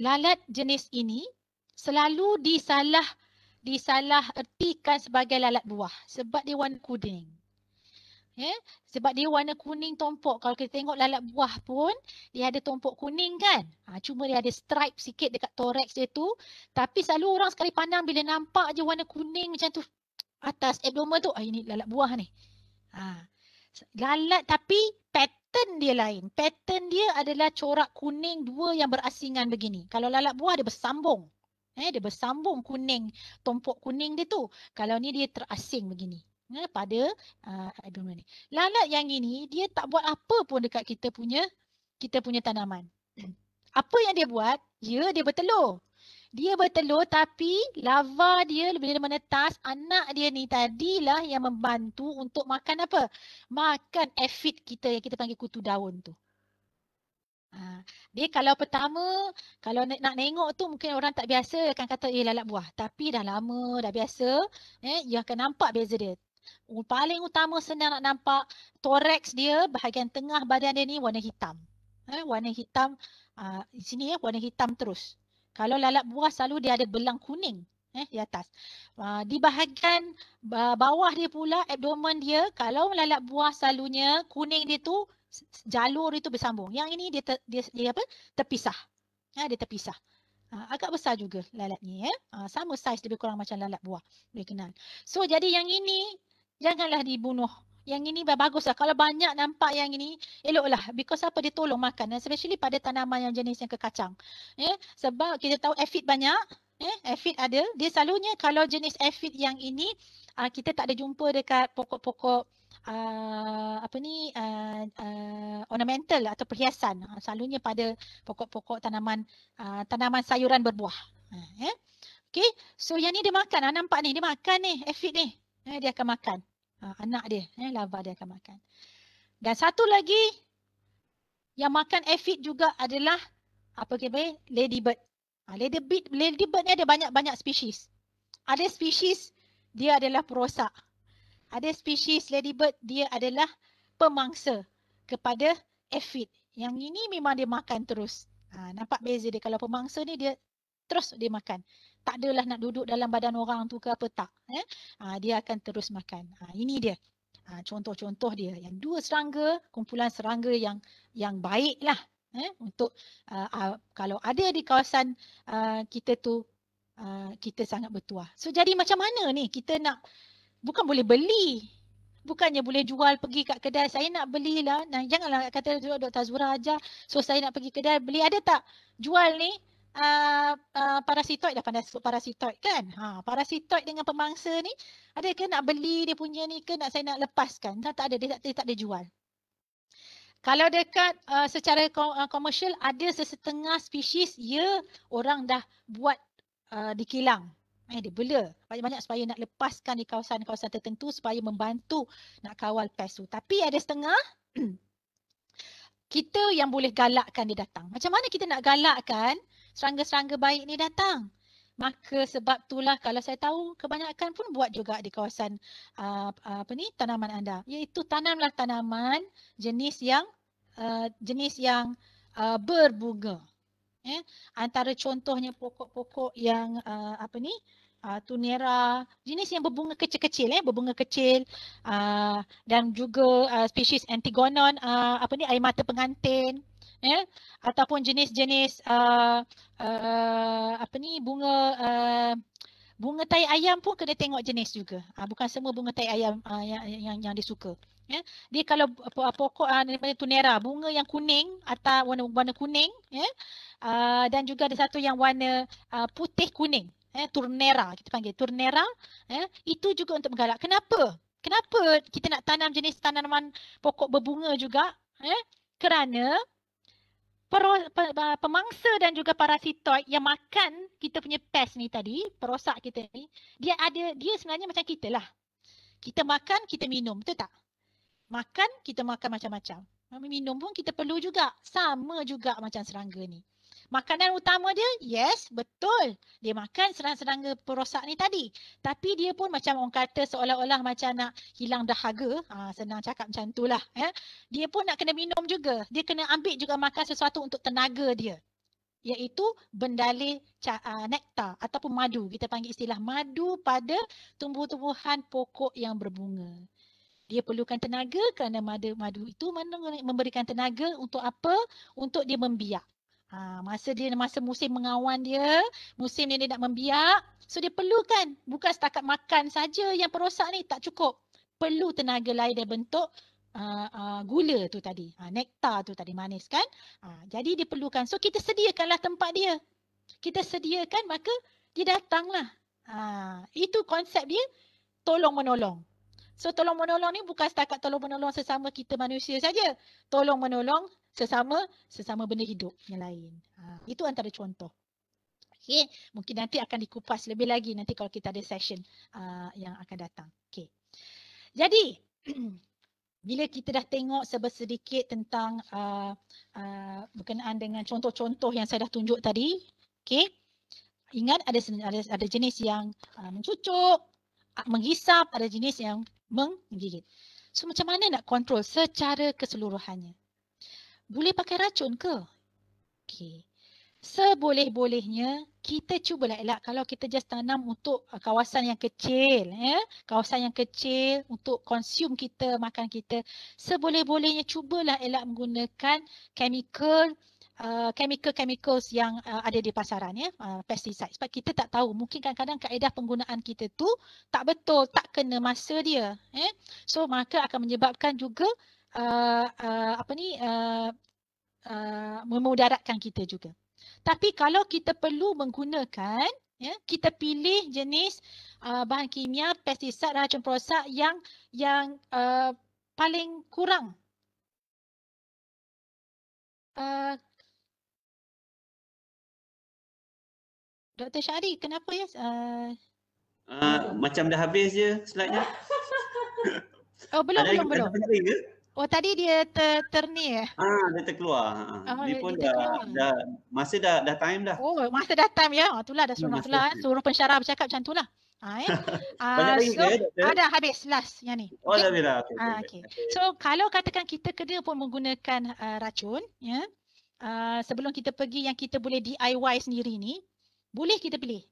lalat jenis ini selalu disalah disalah ertikan sebagai lalat buah sebab dia warna kuning ya yeah? sebab dia warna kuning tompok kalau kita tengok lalat buah pun dia ada tompok kuning kan ha, cuma dia ada stripe sikit dekat thorax dia tu tapi selalu orang sekali pandang bila nampak je warna kuning macam tu atas abdomen tu. Ah ini lalat buah ni. Ha. Lalat tapi pattern dia lain. Pattern dia adalah corak kuning dua yang berasingan begini. Kalau lalat buah dia bersambung. Eh dia bersambung kuning, tompok kuning dia tu. Kalau ni dia terasing begini. Ya, pada uh, ah, abdomen ni. Lalat yang ini dia tak buat apa pun dekat kita punya kita punya tanaman. Apa yang dia buat? Ya, dia bertelur. Dia bertelur tapi lava dia lebih daripada menetas anak dia ni tadilah yang membantu untuk makan apa? Makan aphid kita yang kita panggil kutu daun tu. Ha. Dia kalau pertama, kalau nak, nak tengok tu mungkin orang tak biasa akan kata eh lalat buah. Tapi dah lama, dah biasa, eh, dia akan nampak beza dia. Paling utama senang nak nampak thorax dia, bahagian tengah badan dia ni warna hitam. Eh, warna hitam, uh, sini ya, warna hitam terus. Kalau lalat buah selalu dia ada belang kuning eh di atas. Uh, di bahagian uh, bawah dia pula abdomen dia kalau lalat buah selalunya kuning dia tu jalur itu bersambung. Yang ini dia ter, dia, dia apa? terpisah. Ya, dia terpisah. Uh, agak besar juga lalatnya ya. Uh, sama saiz lebih kurang macam lalat buah. Boleh kenal. So jadi yang ini janganlah dibunuh yang ini bagus lah. Kalau banyak nampak yang ini, elok lah. Because apa dia tolong makan. Especially pada tanaman yang jenis yang kekacang. Yeah, sebab kita tahu aphid banyak. Yeah, aphid ada. Dia selalunya kalau jenis aphid yang ini, uh, kita tak ada jumpa dekat pokok-pokok Uh, apa ni uh, uh, ornamental atau perhiasan uh, selalunya pada pokok-pokok tanaman uh, tanaman sayuran berbuah uh, eh? okay so yang ni dia makan uh, nampak ni dia makan ni aphid ni eh, dia akan makan Ah, anak dia, eh, lava dia akan makan. Dan satu lagi yang makan aphid juga adalah apa kita panggil ladybird. Uh, ah, ladybird, ladybird ni ada banyak-banyak species. Ada species dia adalah perosak. Ada species ladybird dia adalah pemangsa kepada aphid. Yang ini memang dia makan terus. Ha, nampak beza dia kalau pemangsa ni dia terus dia makan tak adalah nak duduk dalam badan orang tu ke apa tak. Eh? Ha, dia akan terus makan. Ha, ini dia. Ha, contoh-contoh dia. Yang dua serangga, kumpulan serangga yang yang baiklah. Eh? Untuk uh, uh, kalau ada di kawasan uh, kita tu, uh, kita sangat bertuah. So jadi macam mana ni kita nak, bukan boleh beli bukannya boleh jual pergi kat kedai saya nak belilah nah janganlah kata Dr. Zura ajar so saya nak pergi kedai beli ada tak jual ni uh, uh, parasitoid dah pandai sebut parasitoid kan? Ha, parasitoid dengan pemangsa ni ada ke nak beli dia punya ni ke nak saya nak lepaskan? Tak, tak ada, dia tak, dia tak ada jual. Kalau dekat uh, secara komersial ada sesetengah spesies ya orang dah buat uh, di kilang. Eh, dia bela banyak-banyak supaya nak lepaskan di kawasan-kawasan tertentu supaya membantu nak kawal pes tu. Tapi ada setengah [CLEARS THROAT] kita yang boleh galakkan dia datang. Macam mana kita nak galakkan serangga-serangga baik ni datang. Maka sebab itulah kalau saya tahu kebanyakan pun buat juga di kawasan uh, apa ni tanaman anda iaitu tanamlah tanaman jenis yang uh, jenis yang uh, ah, berbunga. Eh ya, antara contohnya pokok-pokok yang uh, apa ni uh, tunera jenis yang berbunga kecil-kecil eh berbunga kecil uh, dan juga uh, spesies antigonon uh, apa ni air mata pengantin ya ataupun jenis-jenis uh, uh, apa ni bunga uh, bunga tai ayam pun kena tengok jenis juga uh, bukan semua bunga tai ayam uh, yang, yang yang disuka ya dia kalau uh, pokok uh, tunera bunga yang kuning atau warna warna kuning ya uh, dan juga ada satu yang warna uh, putih kuning ya turnera kita panggil turnera ya itu juga untuk menggalak kenapa kenapa kita nak tanam jenis tanaman pokok berbunga juga ya kerana pemangsa dan juga parasitoid yang makan kita punya pest ni tadi, perosak kita ni, dia ada dia sebenarnya macam kita lah. Kita makan, kita minum, betul tak? Makan, kita makan macam-macam. Minum pun kita perlu juga. Sama juga macam serangga ni. Makanan utama dia, yes, betul. Dia makan serangga-serangga perosak ni tadi. Tapi dia pun macam orang kata seolah-olah macam nak hilang dahaga. Ha, senang cakap macam tu lah. Eh. Dia pun nak kena minum juga. Dia kena ambil juga makan sesuatu untuk tenaga dia. Iaitu bendali ca- nektar ataupun madu. Kita panggil istilah madu pada tumbuh-tumbuhan pokok yang berbunga. Dia perlukan tenaga kerana madu, madu itu memberikan tenaga untuk apa? Untuk dia membiak. Ha, masa dia masa musim mengawan dia, musim ni dia nak membiak. So dia perlukan bukan setakat makan saja yang perosak ni tak cukup. Perlu tenaga lain dia bentuk Uh, uh, gula tu tadi, uh, nektar tu tadi manis kan uh, Jadi dia perlukan, so kita sediakanlah tempat dia Kita sediakan maka dia datanglah uh, Itu konsep dia tolong menolong So tolong menolong ni bukan setakat tolong menolong sesama kita manusia saja Tolong menolong sesama sesama benda hidup yang lain. Ha, itu antara contoh. Okay, mungkin nanti akan dikupas lebih lagi nanti kalau kita ada session uh, yang akan datang. Okay, Jadi [CLEARS THROAT] bila kita dah tengok sedikit tentang uh, uh, berkenaan dengan contoh-contoh yang saya dah tunjuk tadi, Okay, Ingat ada ada ada jenis yang uh, mencucuk, menghisap, ada jenis yang menggigit. So macam mana nak kontrol secara keseluruhannya? boleh pakai racun ke? Okey. Seboleh-bolehnya kita cubalah elak kalau kita just tanam untuk ah, kawasan yang kecil ya, kawasan yang kecil untuk konsum kita, makan kita, seboleh-bolehnya cubalah elak menggunakan chemical ah, chemical-chemicals yang uh, ada di pasaran ya, uh, pesticides. Sebab kita tak tahu, mungkin kadang-kadang kaedah penggunaan kita tu tak betul, tak kena masa dia. Eh? So maka akan menyebabkan juga Eh, eh, apa ni uh, uh, memudaratkan kita juga. Tapi kalau kita perlu menggunakan, ya, kita pilih jenis uh, bahan kimia, pestisida, racun perosak yang yang uh, paling kurang. Uh, Dr. Syari, kenapa ya? Uh, uh, macam dah habis je slide-nya. oh, belum, belum, belum. Ada belum. Oh tadi dia ter terni eh? Ha dia terkeluar. Ha. dia pun dia dah, dah masa dah dah time dah. Oh masa dah time ya. Oh, itulah dah hmm, suruh lah. Eh. Suruh pensyarah bercakap macam itulah. Ha, eh. [LAUGHS] Banyak uh, so, ada eh, ah, habis last yang ni. Oh, okay. dah habis dah. Okay, ha, okay. So kalau katakan kita kena pun menggunakan uh, racun ya. Uh, sebelum kita pergi yang kita boleh DIY sendiri ni. Boleh kita pilih.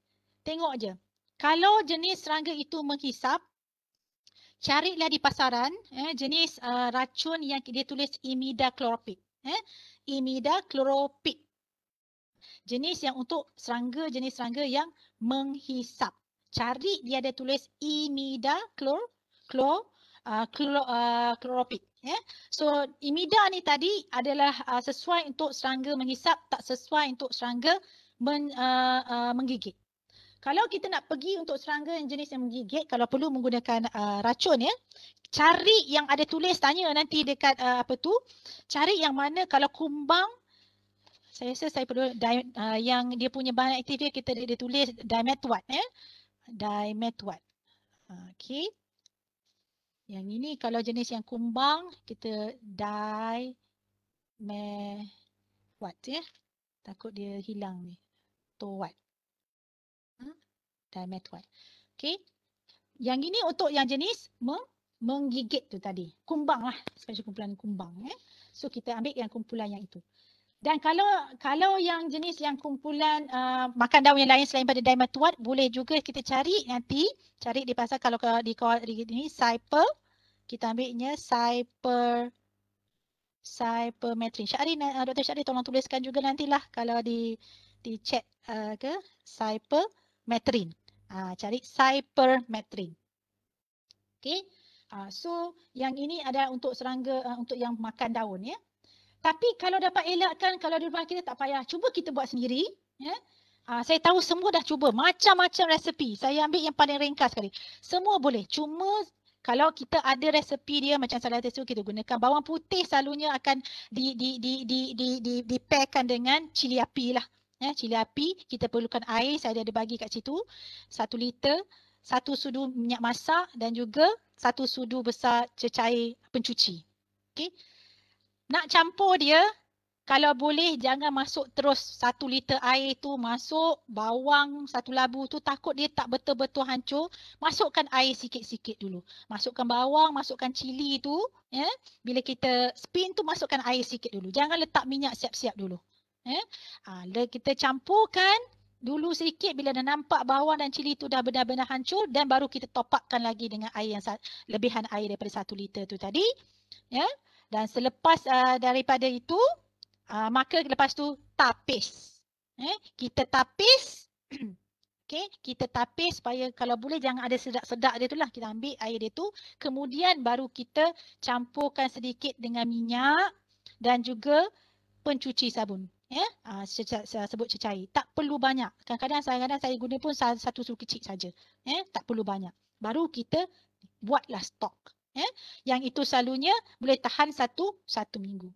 Tengok je. Kalau jenis serangga itu menghisap, carilah di pasaran eh, jenis uh, racun yang dia tulis imidacloropid. Eh, imidacloropid. Jenis yang untuk serangga, jenis serangga yang menghisap. Cari dia ada tulis imida chlor, chlor, uh, uh, eh, chloropid. Eh, so imida ni tadi adalah uh, sesuai untuk serangga menghisap, tak sesuai untuk serangga men, uh, uh, menggigit kalau kita nak pergi untuk serangga yang jenis yang menggigit kalau perlu menggunakan uh, racun ya cari yang ada tulis tanya nanti dekat uh, apa tu cari yang mana kalau kumbang saya rasa saya perlu uh, yang dia punya bahan aktif dia kita dia, dia tulis dimetuat ya dimetuat okey yang ini kalau jenis yang kumbang kita di me what ya takut dia hilang ni towat thymate white. Okay. Yang ini untuk yang jenis menggigit tu tadi. Kumbang lah. Special kumpulan kumbang. Eh. So kita ambil yang kumpulan yang itu. Dan kalau kalau yang jenis yang kumpulan uh, makan daun yang lain selain pada diamond boleh juga kita cari nanti cari di pasar kalau di kawasan ini cyper kita ambilnya cyper cypermetrin. Syari uh, Dr. Syari tolong tuliskan juga nantilah kalau di di chat uh, ke cypermetrin. Ha, cari cypermetry. Okay. Uh, so yang ini ada untuk serangga uh, untuk yang makan daun ya. Tapi kalau dapat elakkan kalau di rumah kita tak payah. Cuba kita buat sendiri ya. Uh, saya tahu semua dah cuba macam-macam resepi. Saya ambil yang paling ringkas sekali. Semua boleh. Cuma kalau kita ada resepi dia macam salad tu kita gunakan bawang putih selalunya akan di di di di di di, di, di dengan cili api lah. Ya, cili api, kita perlukan air, saya ada bagi kat situ. Satu liter, satu sudu minyak masak dan juga satu sudu besar cecair pencuci. Okey. Nak campur dia, kalau boleh jangan masuk terus satu liter air tu masuk bawang satu labu tu takut dia tak betul-betul hancur. Masukkan air sikit-sikit dulu. Masukkan bawang, masukkan cili tu. Ya. Bila kita spin tu masukkan air sikit dulu. Jangan letak minyak siap-siap dulu. Ha, kita campurkan dulu sedikit bila dah nampak bawang dan cili tu dah benar-benar hancur dan baru kita topakkan lagi dengan air yang lebihan air daripada satu liter tu tadi. Ya? Dan selepas uh, daripada itu, uh, maka lepas tu tapis. Eh? Kita tapis. [CLEARS THROAT] okay? Kita tapis supaya kalau boleh jangan ada sedak-sedak dia tu lah. Kita ambil air dia tu. Kemudian baru kita campurkan sedikit dengan minyak dan juga pencuci sabun. Yeah? Ya? Uh, saya, saya sebut cecair. Tak perlu banyak. Kadang-kadang saya, kadang saya guna pun satu suku kecil saja. Yeah? Tak perlu banyak. Baru kita buatlah stok. Yeah? Yang itu selalunya boleh tahan satu satu minggu.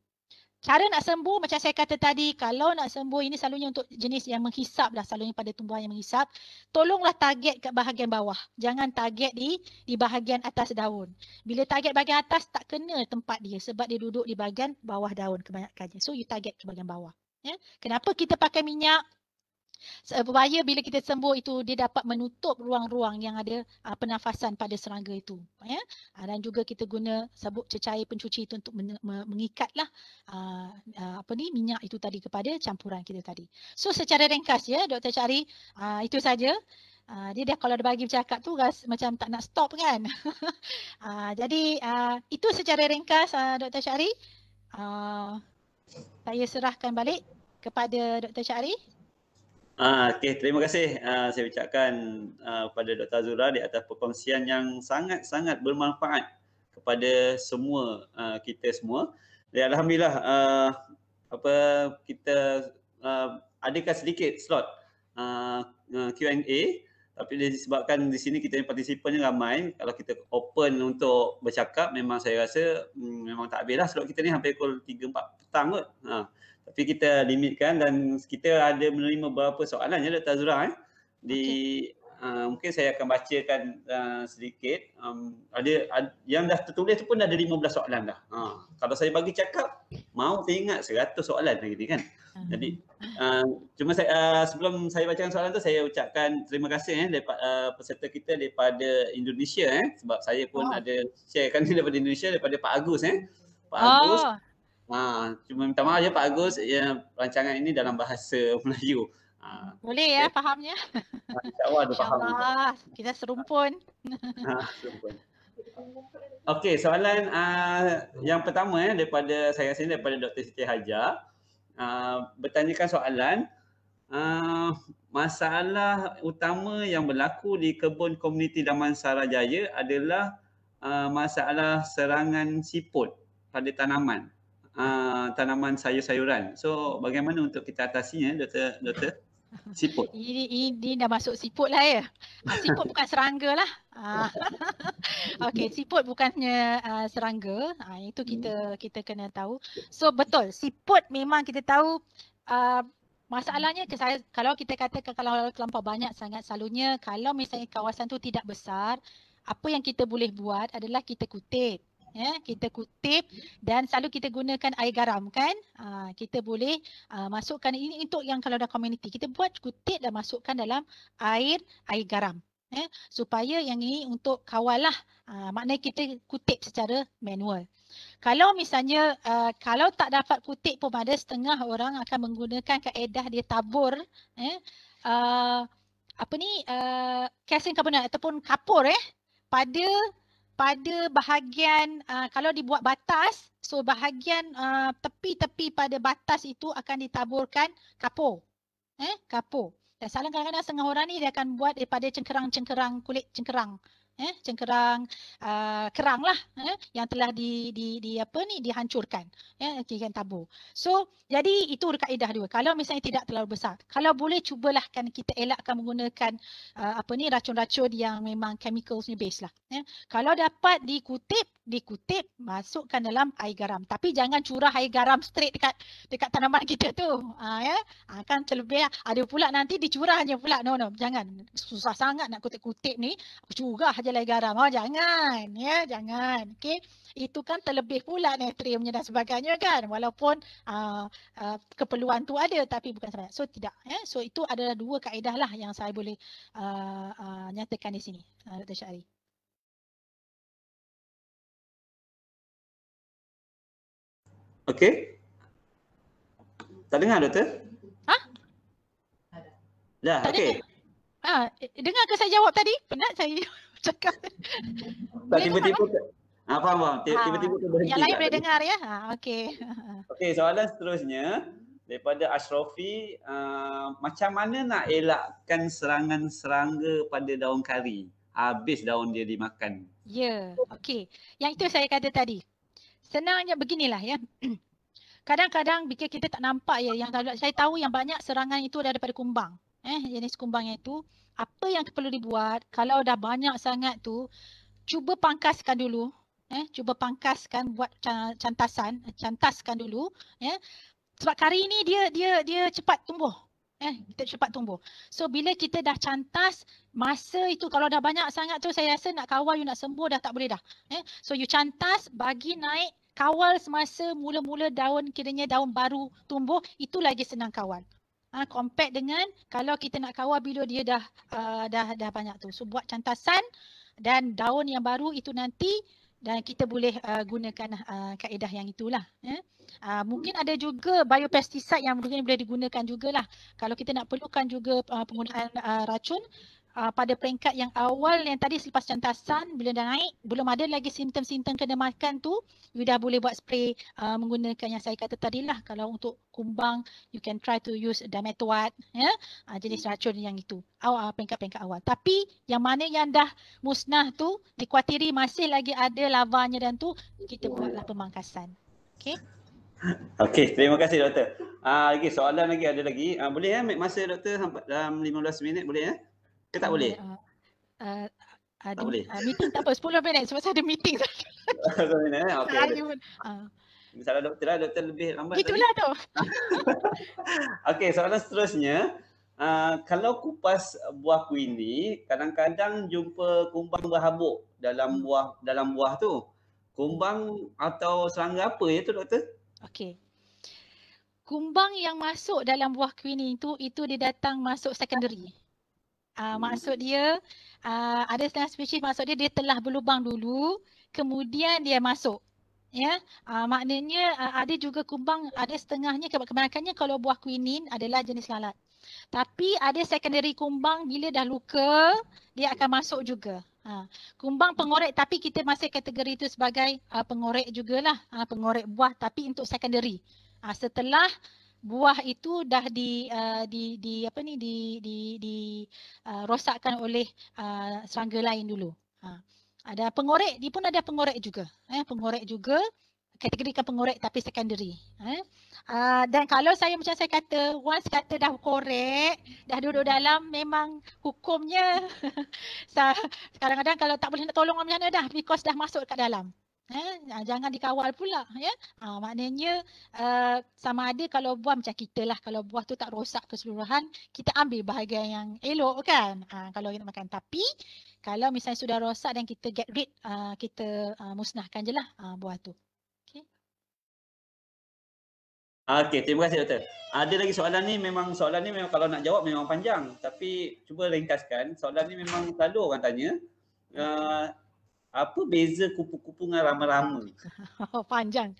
Cara nak sembuh macam saya kata tadi, kalau nak sembuh ini selalunya untuk jenis yang menghisap dah selalunya pada tumbuhan yang menghisap. Tolonglah target ke bahagian bawah. Jangan target di di bahagian atas daun. Bila target bahagian atas tak kena tempat dia sebab dia duduk di bahagian bawah daun kebanyakannya. So you target ke bahagian bawah. Ya. Kenapa kita pakai minyak? Supaya bila kita sembuh itu dia dapat menutup ruang-ruang yang ada uh, ah, penafasan pada serangga itu. Ya. Uh, dan juga kita guna sabuk cecair pencuci itu untuk men mengikatlah uh, uh, apa ni minyak itu tadi kepada campuran kita tadi. So secara ringkas ya Dr. Cari uh, itu saja. Uh, dia dah kalau ada bagi bercakap tu ras, macam tak nak stop kan. uh, [LAUGHS] jadi uh, itu secara ringkas uh, Dr. Syari. Uh, saya serahkan balik kepada Dr. Syari. Ah, okay. Terima kasih ah, saya ucapkan ah, kepada Dr. Azura di atas perkongsian yang sangat-sangat bermanfaat kepada semua ah, kita semua. Dan ya, Alhamdulillah ah, apa kita ah, adakan sedikit slot ah, ah Q&A tapi disebabkan di sini kita yang participant yang ramai, kalau kita open untuk bercakap memang saya rasa hmm, memang tak habis lah sebab kita ni hampir pukul 3-4 petang kot. Ha. Tapi kita limitkan dan kita ada menerima beberapa soalan ya Dr. Azura. Eh. Di, okay. uh, ha, mungkin saya akan bacakan uh, sedikit. Um, ada, ad, yang dah tertulis tu pun ada 15 soalan dah. Ha. Kalau saya bagi cakap, mau teringat 100 soalan lagi ni kan. Ah. Jadi uh, cuma saya uh, sebelum saya bacakan soalan tu saya ucapkan terima kasih eh daripada uh, peserta kita daripada Indonesia eh sebab saya pun oh. ada sharekan [LAUGHS] daripada Indonesia daripada Pak Agus eh. Pak oh. Agus. Ha uh, cuma minta maaf ya Pak Agus ya rancangan ini dalam bahasa [LAUGHS] Melayu. Uh, Boleh ya okay. Eh. fahamnya? Insya-Allah ada faham. Allah. kita serumpun. Ha [LAUGHS] serumpun. Okey, soalan uh, yang pertama eh, daripada saya sini daripada Dr. Siti Hajar. Ah, bertanyakan soalan. Uh, masalah utama yang berlaku di kebun komuniti Damansara Jaya adalah uh, masalah serangan siput pada tanaman. Uh, tanaman sayur-sayuran. So bagaimana untuk kita atasinya, Doktor? Doktor? Siput. [LAUGHS] Ini, ini dah masuk siput lah ya. Ah, siput bukan serangga lah. Ah. [LAUGHS] Okay, siput bukannya uh, serangga. Uh, itu kita hmm. kita kena tahu. So betul, siput memang kita tahu uh, masalahnya saya, kalau kita kata kalau terlampau banyak sangat selalunya kalau misalnya kawasan tu tidak besar apa yang kita boleh buat adalah kita kutip ya kita kutip dan selalu kita gunakan air garam kan uh, kita boleh uh, masukkan ini untuk yang kalau ada community kita buat kutip dan masukkan dalam air air garam ya supaya yang ini untuk kawallah uh, ah, maknanya kita kutip secara manual kalau misalnya uh, kalau tak dapat kutip pun ada setengah orang akan menggunakan kaedah dia tabur ya uh, apa ni uh, calcium carbonate ataupun kapur eh pada pada bahagian uh, kalau dibuat batas so bahagian uh, tepi-tepi uh, pada batas itu akan ditaburkan kapur eh kapur dan salah kadang-kadang setengah orang ni dia akan buat daripada cengkerang-cengkerang kulit cengkerang eh cengkerang uh, kerang lah eh, yang telah di, di di apa ni dihancurkan eh kegiatan tabur. So jadi itu kaedah dua. Kalau misalnya tidak terlalu besar, kalau boleh cubalah kan kita elakkan menggunakan uh, apa ni racun-racun yang memang chemicals ni base lah. Eh. Kalau dapat dikutip dikutip masukkan dalam air garam tapi jangan curah air garam straight dekat dekat tanaman kita tu ha, ya akan terlebih ada pula nanti dicurahnya pula no no jangan susah sangat nak kutip-kutip ni curah kedelai garam. Oh jangan ya, jangan. Okay, Itu kan terlebih pula natriumnya dan sebagainya kan. Walaupun uh, uh, keperluan tu ada tapi bukan sangat. So tidak ya. So itu adalah dua kaedah lah yang saya boleh uh, uh, nyatakan di sini. Uh, Dr. Syari. Okay. Tak dengar doktor? Ha? Dah, okey. dengar ke saya jawab tadi? Penat saya cakap. Tak tiba-tiba. Ah, ha, faham, faham. Ah, tiba-tiba ha, tiba berhenti. Yang lain boleh dengar ya. Ha, ah, okay. [LAUGHS] Okay, soalan seterusnya daripada Ashrofi, uh, macam mana nak elakkan serangan serangga pada daun kari? Habis daun dia dimakan. Ya, yeah, okay. Yang itu saya kata tadi. Senangnya beginilah ya. [CLEARS THROAT] Kadang-kadang bila kita tak nampak ya, yang saya tahu yang banyak serangan itu daripada kumbang. Eh, jenis kumbang itu apa yang perlu dibuat kalau dah banyak sangat tu cuba pangkaskan dulu eh cuba pangkaskan buat cantasan cantaskan dulu ya sebab kari ni dia dia dia cepat tumbuh eh kita cepat tumbuh so bila kita dah cantas masa itu kalau dah banyak sangat tu saya rasa nak kawal you nak sembuh dah tak boleh dah eh so you cantas bagi naik kawal semasa mula-mula daun kiranya daun baru tumbuh itu lagi senang kawal uh, ha, compact dengan kalau kita nak kawal bila dia dah, uh, dah dah banyak tu. So buat cantasan dan daun yang baru itu nanti dan kita boleh uh, gunakan uh, kaedah yang itulah. Yeah. Uh, mungkin ada juga biopestisida yang mungkin boleh digunakan jugalah. Kalau kita nak perlukan juga uh, penggunaan uh, racun, uh, pada peringkat yang awal yang tadi selepas cantasan bila dah naik belum ada lagi simptom-simptom kena makan tu you dah boleh buat spray uh, menggunakan yang saya kata tadilah kalau untuk kumbang you can try to use dimetoat ya yeah? uh, jenis racun yang itu awal uh, peringkat-peringkat awal tapi yang mana yang dah musnah tu dikhawatiri masih lagi ada lavanya dan tu kita buatlah pemangkasan okey Okey, terima kasih doktor. Ah uh, lagi soalan lagi ada lagi. Uh, boleh ya ambil masa doktor sampai dalam 15 minit boleh ya? Ke tak boleh? Uh, uh, ada tak boleh. Uh, meeting tak apa, 10 minit sebab saya ada meeting tadi. [LAUGHS] 10 minit, eh? okey. Ah. Misalnya doktor lah, doktor lebih lambat Itulah tadi. tu. [LAUGHS] okey, soalan seterusnya. Uh, kalau kupas buah ni, kadang-kadang jumpa kumbang berhabuk dalam buah dalam buah tu. Kumbang atau serangga apa ya tu doktor? Okey. Kumbang yang masuk dalam buah ni itu, itu dia datang masuk secondary. Uh, maksud dia uh, ada setengah spesies maksud dia dia telah berlubang dulu kemudian dia masuk ya yeah? maknanya uh, ada juga kumbang ada setengahnya kebanyakannya kalau buah quinine adalah jenis lalat tapi ada secondary kumbang bila dah luka dia akan masuk juga ha. kumbang pengorek tapi kita masih kategori itu sebagai uh, pengorek jugalah uh, pengorek buah tapi untuk secondary uh, setelah buah itu dah di uh, di di apa ni di di di uh, rosakkan oleh uh, serangga lain dulu. Ha. Ada pengorek, dia pun ada pengorek juga. Eh, pengorek juga kategori kategorikan pengorek tapi secondary. Eh. Uh, dan kalau saya macam saya kata, once kata dah korek, dah duduk dalam, memang hukumnya [LAUGHS] kadang-kadang kalau tak boleh nak tolong orang macam mana dah because dah masuk kat dalam. Ha, jangan dikawal pula ya. Ha, maknanya uh, sama ada kalau buah macam kita lah kalau buah tu tak rosak keseluruhan kita ambil bahagian yang elok kan ha, kalau kita makan tapi kalau misalnya sudah rosak dan kita get rid uh, kita uh, musnahkan je lah uh, buah tu. Okay. okay terima kasih doktor. Ada lagi soalan ni memang soalan ni memang kalau nak jawab memang panjang tapi cuba ringkaskan soalan ni memang selalu orang tanya. Uh, apa beza kupu-kupu dengan rama-rama? [LAUGHS] Oh, panjang.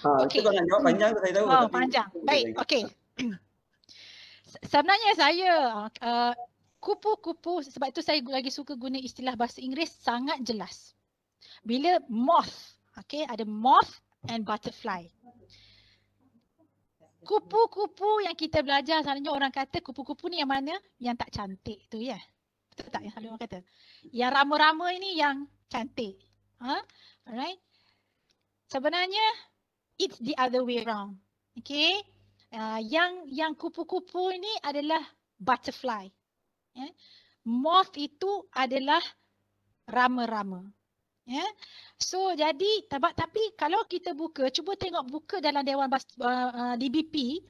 Ha, okay. Kita nak jawab panjang saya tahu. Oh, panjang. Baik, okey. [CLEARS THROAT] Sebenarnya saya uh, kupu-kupu sebab itu saya lagi suka guna istilah bahasa Inggeris sangat jelas. Bila moth, okay, ada moth and butterfly. Kupu-kupu yang kita belajar sebenarnya orang kata kupu-kupu ni yang mana? Yang tak cantik tu ya. Yeah. Betul tak yang selalu orang kata? Yang rama-rama ini yang cantik. Ha? Alright. Sebenarnya it's the other way round. Okay. Uh, yang yang kupu-kupu ini adalah butterfly. Yeah. Moth itu adalah rama-rama. Yeah. So jadi tapi, tapi kalau kita buka, cuba tengok buka dalam Dewan Bas, uh, uh DBP.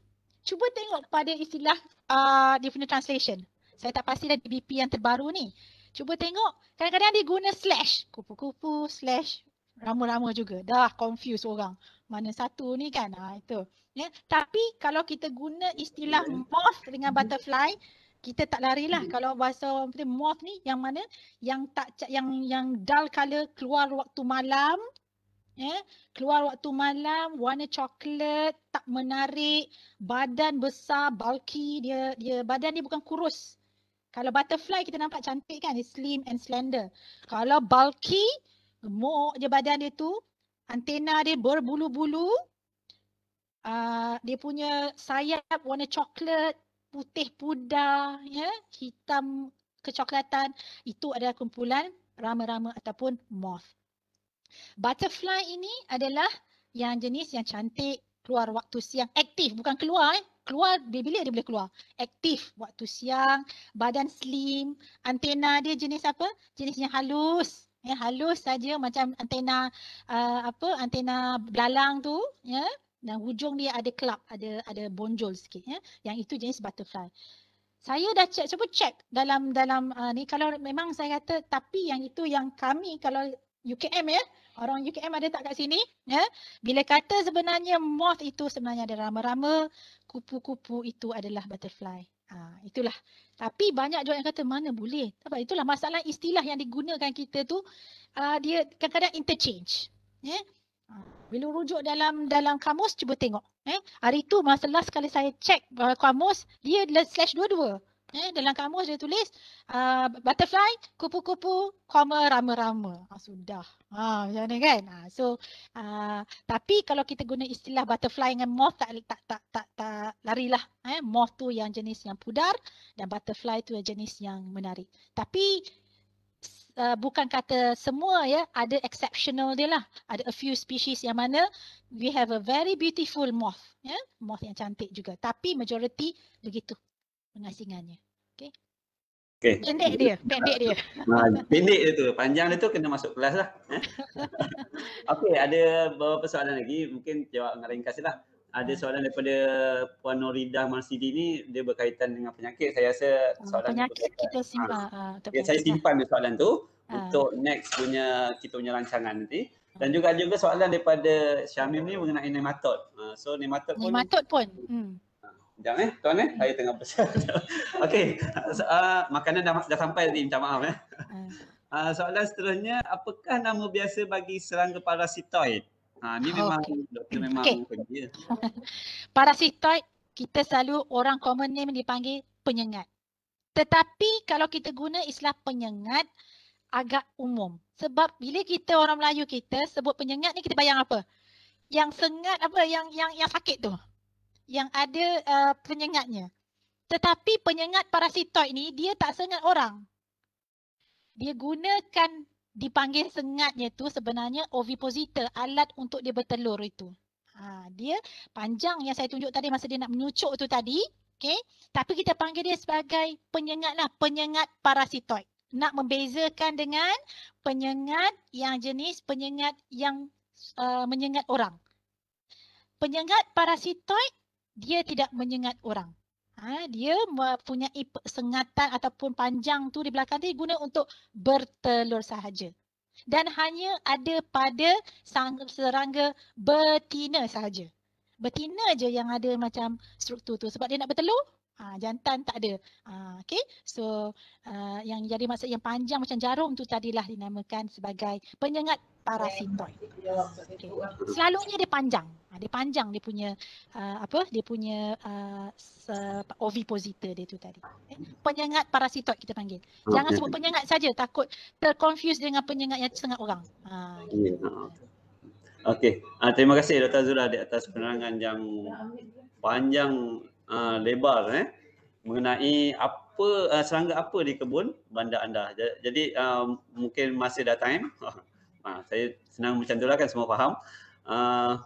Cuba tengok pada istilah uh, dia translation. Saya tak pasti dah DBP yang terbaru ni. Cuba tengok, kadang-kadang dia guna slash. Kupu-kupu, slash, rama-rama juga. Dah confuse orang. Mana satu ni kan? Ha, itu. Ya? Tapi kalau kita guna istilah moth dengan butterfly, kita tak larilah kalau bahasa orang putih moth ni yang mana yang tak yang yang dull color keluar waktu malam ya keluar waktu malam warna coklat tak menarik badan besar bulky dia dia badan dia bukan kurus kalau butterfly kita nampak cantik kan, it's slim and slender. Kalau bulky, gemuk je badan dia tu, antena dia berbulu-bulu, uh, dia punya sayap warna coklat, putih pudar, ya, hitam kecoklatan, itu adalah kumpulan rama-rama ataupun moth. Butterfly ini adalah yang jenis yang cantik, keluar waktu siang, aktif bukan keluar eh keluar dari bilik dia boleh keluar. Aktif waktu siang, badan slim, antena dia jenis apa? Jenisnya halus. Ya, halus saja macam antena uh, apa? Antena belalang tu, ya. Dan hujung dia ada kelab, ada ada bonjol sikit ya. Yang itu jenis butterfly. Saya dah check, cuba check dalam dalam uh, ni kalau memang saya kata tapi yang itu yang kami kalau UKM ya. Orang UKM ada tak kat sini? Ya. Bila kata sebenarnya moth itu sebenarnya ada rama-rama, kupu-kupu itu adalah butterfly. Ha, itulah. Tapi banyak juga yang kata mana boleh. Sebab itulah masalah istilah yang digunakan kita tu uh, dia kadang-kadang interchange. Ya. Ha, bila rujuk dalam dalam kamus cuba tengok. Ya? Eh, hari itu masa last kali saya cek uh, kamus dia slash dua-dua. Eh, dalam kamus dia tulis uh, butterfly, kupu-kupu, koma, rama-rama. Ah, sudah. Ha, macam mana kan? Ah, so, uh, tapi kalau kita guna istilah butterfly dengan moth tak, tak, tak, tak, tak larilah. Eh, moth tu yang jenis yang pudar dan butterfly tu yang jenis yang menarik. Tapi Uh, bukan kata semua ya ada exceptional dia lah ada a few species yang mana we have a very beautiful moth ya moth yang cantik juga tapi majority begitu pengasingannya Okay. okay. Pendek dia, pendek dia. Ha, pendek dia tu, panjang dia tu kena masuk kelas lah. Eh. [LAUGHS] okay, ada beberapa soalan lagi, mungkin jawab dengan ringkas lah. Ada hmm. soalan daripada Puan Noridah Marsidi ni, dia berkaitan dengan penyakit. Saya rasa ah, soalan penyakit kita simpan. Ha. Ha, ya, saya simpan dia soalan tu ha. untuk next punya kita punya rancangan nanti. Dan hmm. juga juga soalan daripada Syamim ni mengenai nematod. so nematod pun. Nematod pun. Hmm. Sekejap eh, tuan eh, saya tengah pesan. [LAUGHS] Okey, so, uh, ah, makanan dah, dah sampai tadi, minta maaf eh. Uh, soalan seterusnya, apakah nama biasa bagi serangga parasitoid? Ha, ni memang, okay. doktor memang okay. Eh. [LAUGHS] parasitoid, kita selalu orang common name dipanggil penyengat. Tetapi kalau kita guna istilah penyengat, agak umum. Sebab bila kita orang Melayu kita sebut penyengat ni kita bayang apa? Yang sengat apa? Yang yang yang sakit tu yang ada uh, penyengatnya. Tetapi penyengat parasitoid ni dia tak sengat orang. Dia gunakan dipanggil sengatnya tu sebenarnya ovipositor, alat untuk dia bertelur itu. Ha, dia panjang yang saya tunjuk tadi masa dia nak menyucuk tu tadi. Okay. Tapi kita panggil dia sebagai penyengat lah, penyengat parasitoid. Nak membezakan dengan penyengat yang jenis penyengat yang uh, menyengat orang. Penyengat parasitoid dia tidak menyengat orang. Ha, dia mempunyai sengatan ataupun panjang tu di belakang dia guna untuk bertelur sahaja. Dan hanya ada pada serangga betina sahaja. Betina je yang ada macam struktur tu sebab dia nak bertelur Ha, jantan tak ada. Ha, okay. So uh, yang jadi masa yang panjang macam jarum tu tadilah dinamakan sebagai penyengat parasitoid. Okay. Selalunya dia panjang. Ha, dia panjang dia punya uh, apa dia punya uh, ovipositor dia tu tadi. Okay. Eh, penyengat parasitoid kita panggil. Okay. Jangan sebut penyengat saja takut terconfuse dengan penyengat yang setengah orang. Ha. Okay. Okay. Uh, terima kasih Dr. Zula di atas penerangan yang panjang uh, lebar eh, mengenai apa uh, serangga apa di kebun bandar anda. Jadi uh, mungkin masih dah time. Uh, [LAUGHS] saya senang macam itulah kan semua faham. Uh,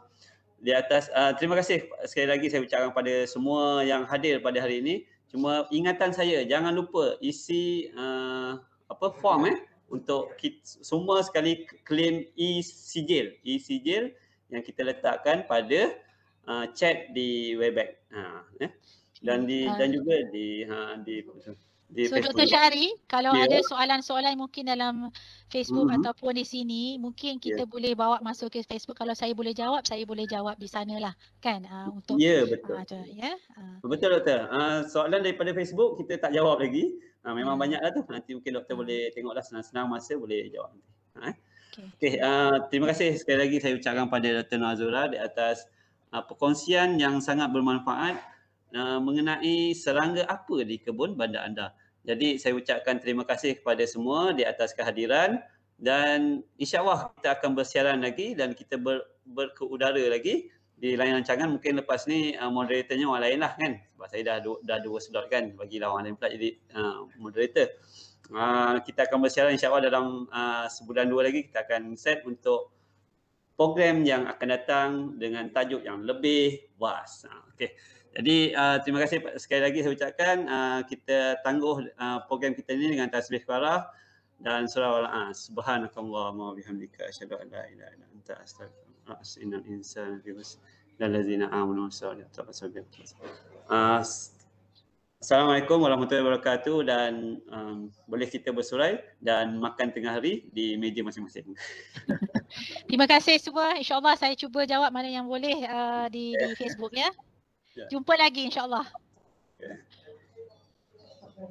di atas uh, terima kasih sekali lagi saya ucapkan kepada semua yang hadir pada hari ini. Cuma ingatan saya jangan lupa isi uh, apa form eh untuk kita, semua sekali claim e-sijil. E-sijil yang kita letakkan pada uh, chat di Webex. Ha, ya. Dan di ha. dan juga di ha, di di so, Facebook. Dr. Syahri, kalau yeah. ada soalan-soalan mungkin dalam Facebook mm-hmm. ataupun di sini, mungkin ya. kita yeah. boleh bawa masuk ke Facebook. Kalau saya boleh jawab, saya boleh jawab di lah Kan? Uh, untuk ah, Ya, yeah, betul. Uh, yeah? uh. Betul, Doktor. Uh, soalan daripada Facebook kita tak jawab lagi. Uh, memang hmm. banyak lah tu. Nanti mungkin Doktor hmm. boleh tengoklah senang-senang masa boleh jawab. Uh, eh? Okay, okay uh, terima kasih sekali lagi saya ucapkan pada Dr. Nazura di atas uh, perkongsian yang sangat bermanfaat uh, mengenai serangga apa di kebun bandar anda. Jadi saya ucapkan terima kasih kepada semua di atas kehadiran dan insyaAllah kita akan bersiaran lagi dan kita ber, berkeudara lagi di lain rancangan mungkin lepas ni uh, moderatornya orang lain lah kan sebab saya dah, dah dua slot kan bagi lawan lain pula jadi uh, moderator. Uh, kita akan bersiaran insyaAllah dalam uh, sebulan dua lagi kita akan set untuk program yang akan datang dengan tajuk yang lebih was. Ha, okey. Jadi uh, terima kasih sekali lagi saya ucapkan uh, kita tangguh uh, program kita ini dengan tasbih qiraah dan surah al as Subhanakallah wa bihamdika asyhadu an la ilaha illa anta astaghfiruka wa atubu ilaik. Innal Lazina amanu sallallahu alaihi wa Assalamualaikum warahmatullahi wabarakatuh dan um, boleh kita bersurai dan makan tengah hari di meja masing-masing. [LAUGHS] Terima kasih semua. InsyaAllah saya cuba jawab mana yang boleh uh, di, di Facebook ya. ya. Jumpa lagi insyaAllah. Okay. Ya.